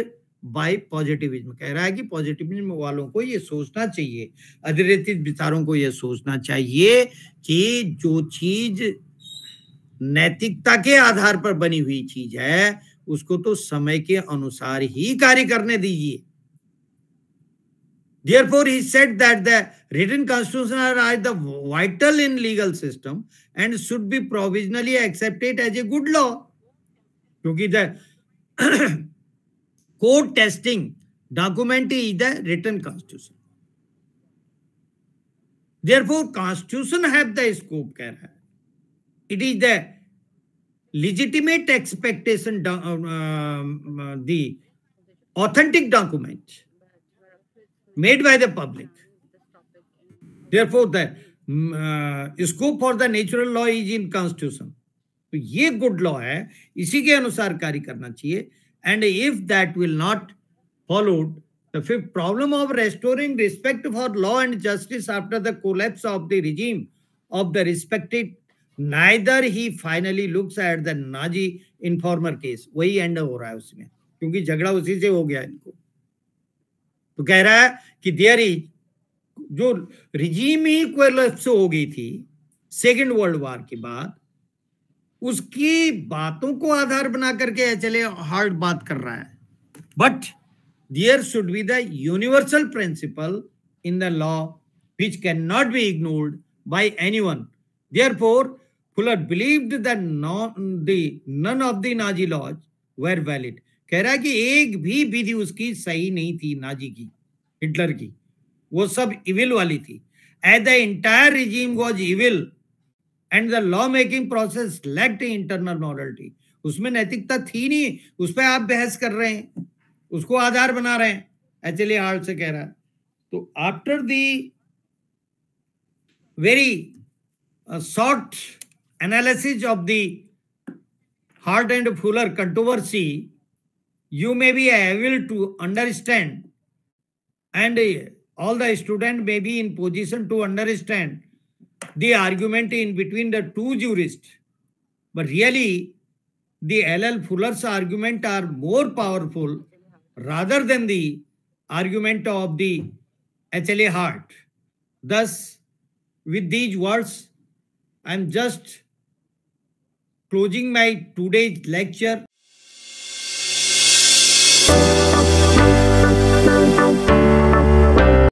by positivism कह रहा है कि पॉजिटिविज्म वालों को ये सोचना चाहिए अधिरेतित विचारों को ये सोचना चाहिए कि जो चीज नैतिकता के आधार पर बनी हुई चीज है उसको तो समय के अनुसार ही कार्य करने दीजिए therefore he said that the written constitutions are the vital in legal system and should be provisionally accepted as a good law क्योंकि the court testing document is the written constitution therefore constitution have the scope keh raha it is the legitimate expectation uh, the authentic document made by the public therefore the uh, scope for the natural law is in constitution तो ये गुड लॉ है इसी के अनुसार कार्य करना चाहिए And if that will not followed, the fifth problem of restoring respect for law and justice after the collapse of the regime of the respected, neither he finally looks at the Nazi informer case. wahi end ho raha hai usme kyunki jhagda usi se ho gaya inko to keh raha hai ki there is jo regime hi collapse ho gayi thi second world war ke baad उसकी बातों को आधार बना करके चले हार्ड बात कर रहा है but there should be the universal principle in the law which can not be ignored by anyone therefore Fuller the, then of the Nazi laws were valid कह रहा है कि एक भी विधि उसकी सही नहीं थी नाजी की हिटलर की वो सब इविल वाली थी at the entire regime was evil and the law making process lacked internal morality उसमें नैतिकता थी नहीं उस पर आप बहस कर रहे हैं उसको आधार बना रहे हैं एचएलए हार्ड से कह रहा है तो after the very short analysis of the Hart and Fuller controversy you may be able to understand and all the student may be in position to understand the argument in between the two jurists. But really, the L.L. Fuller's argument are more powerful rather than the argument of the H.L.A. Hart. Thus, with these words, I am just closing my today's lecture.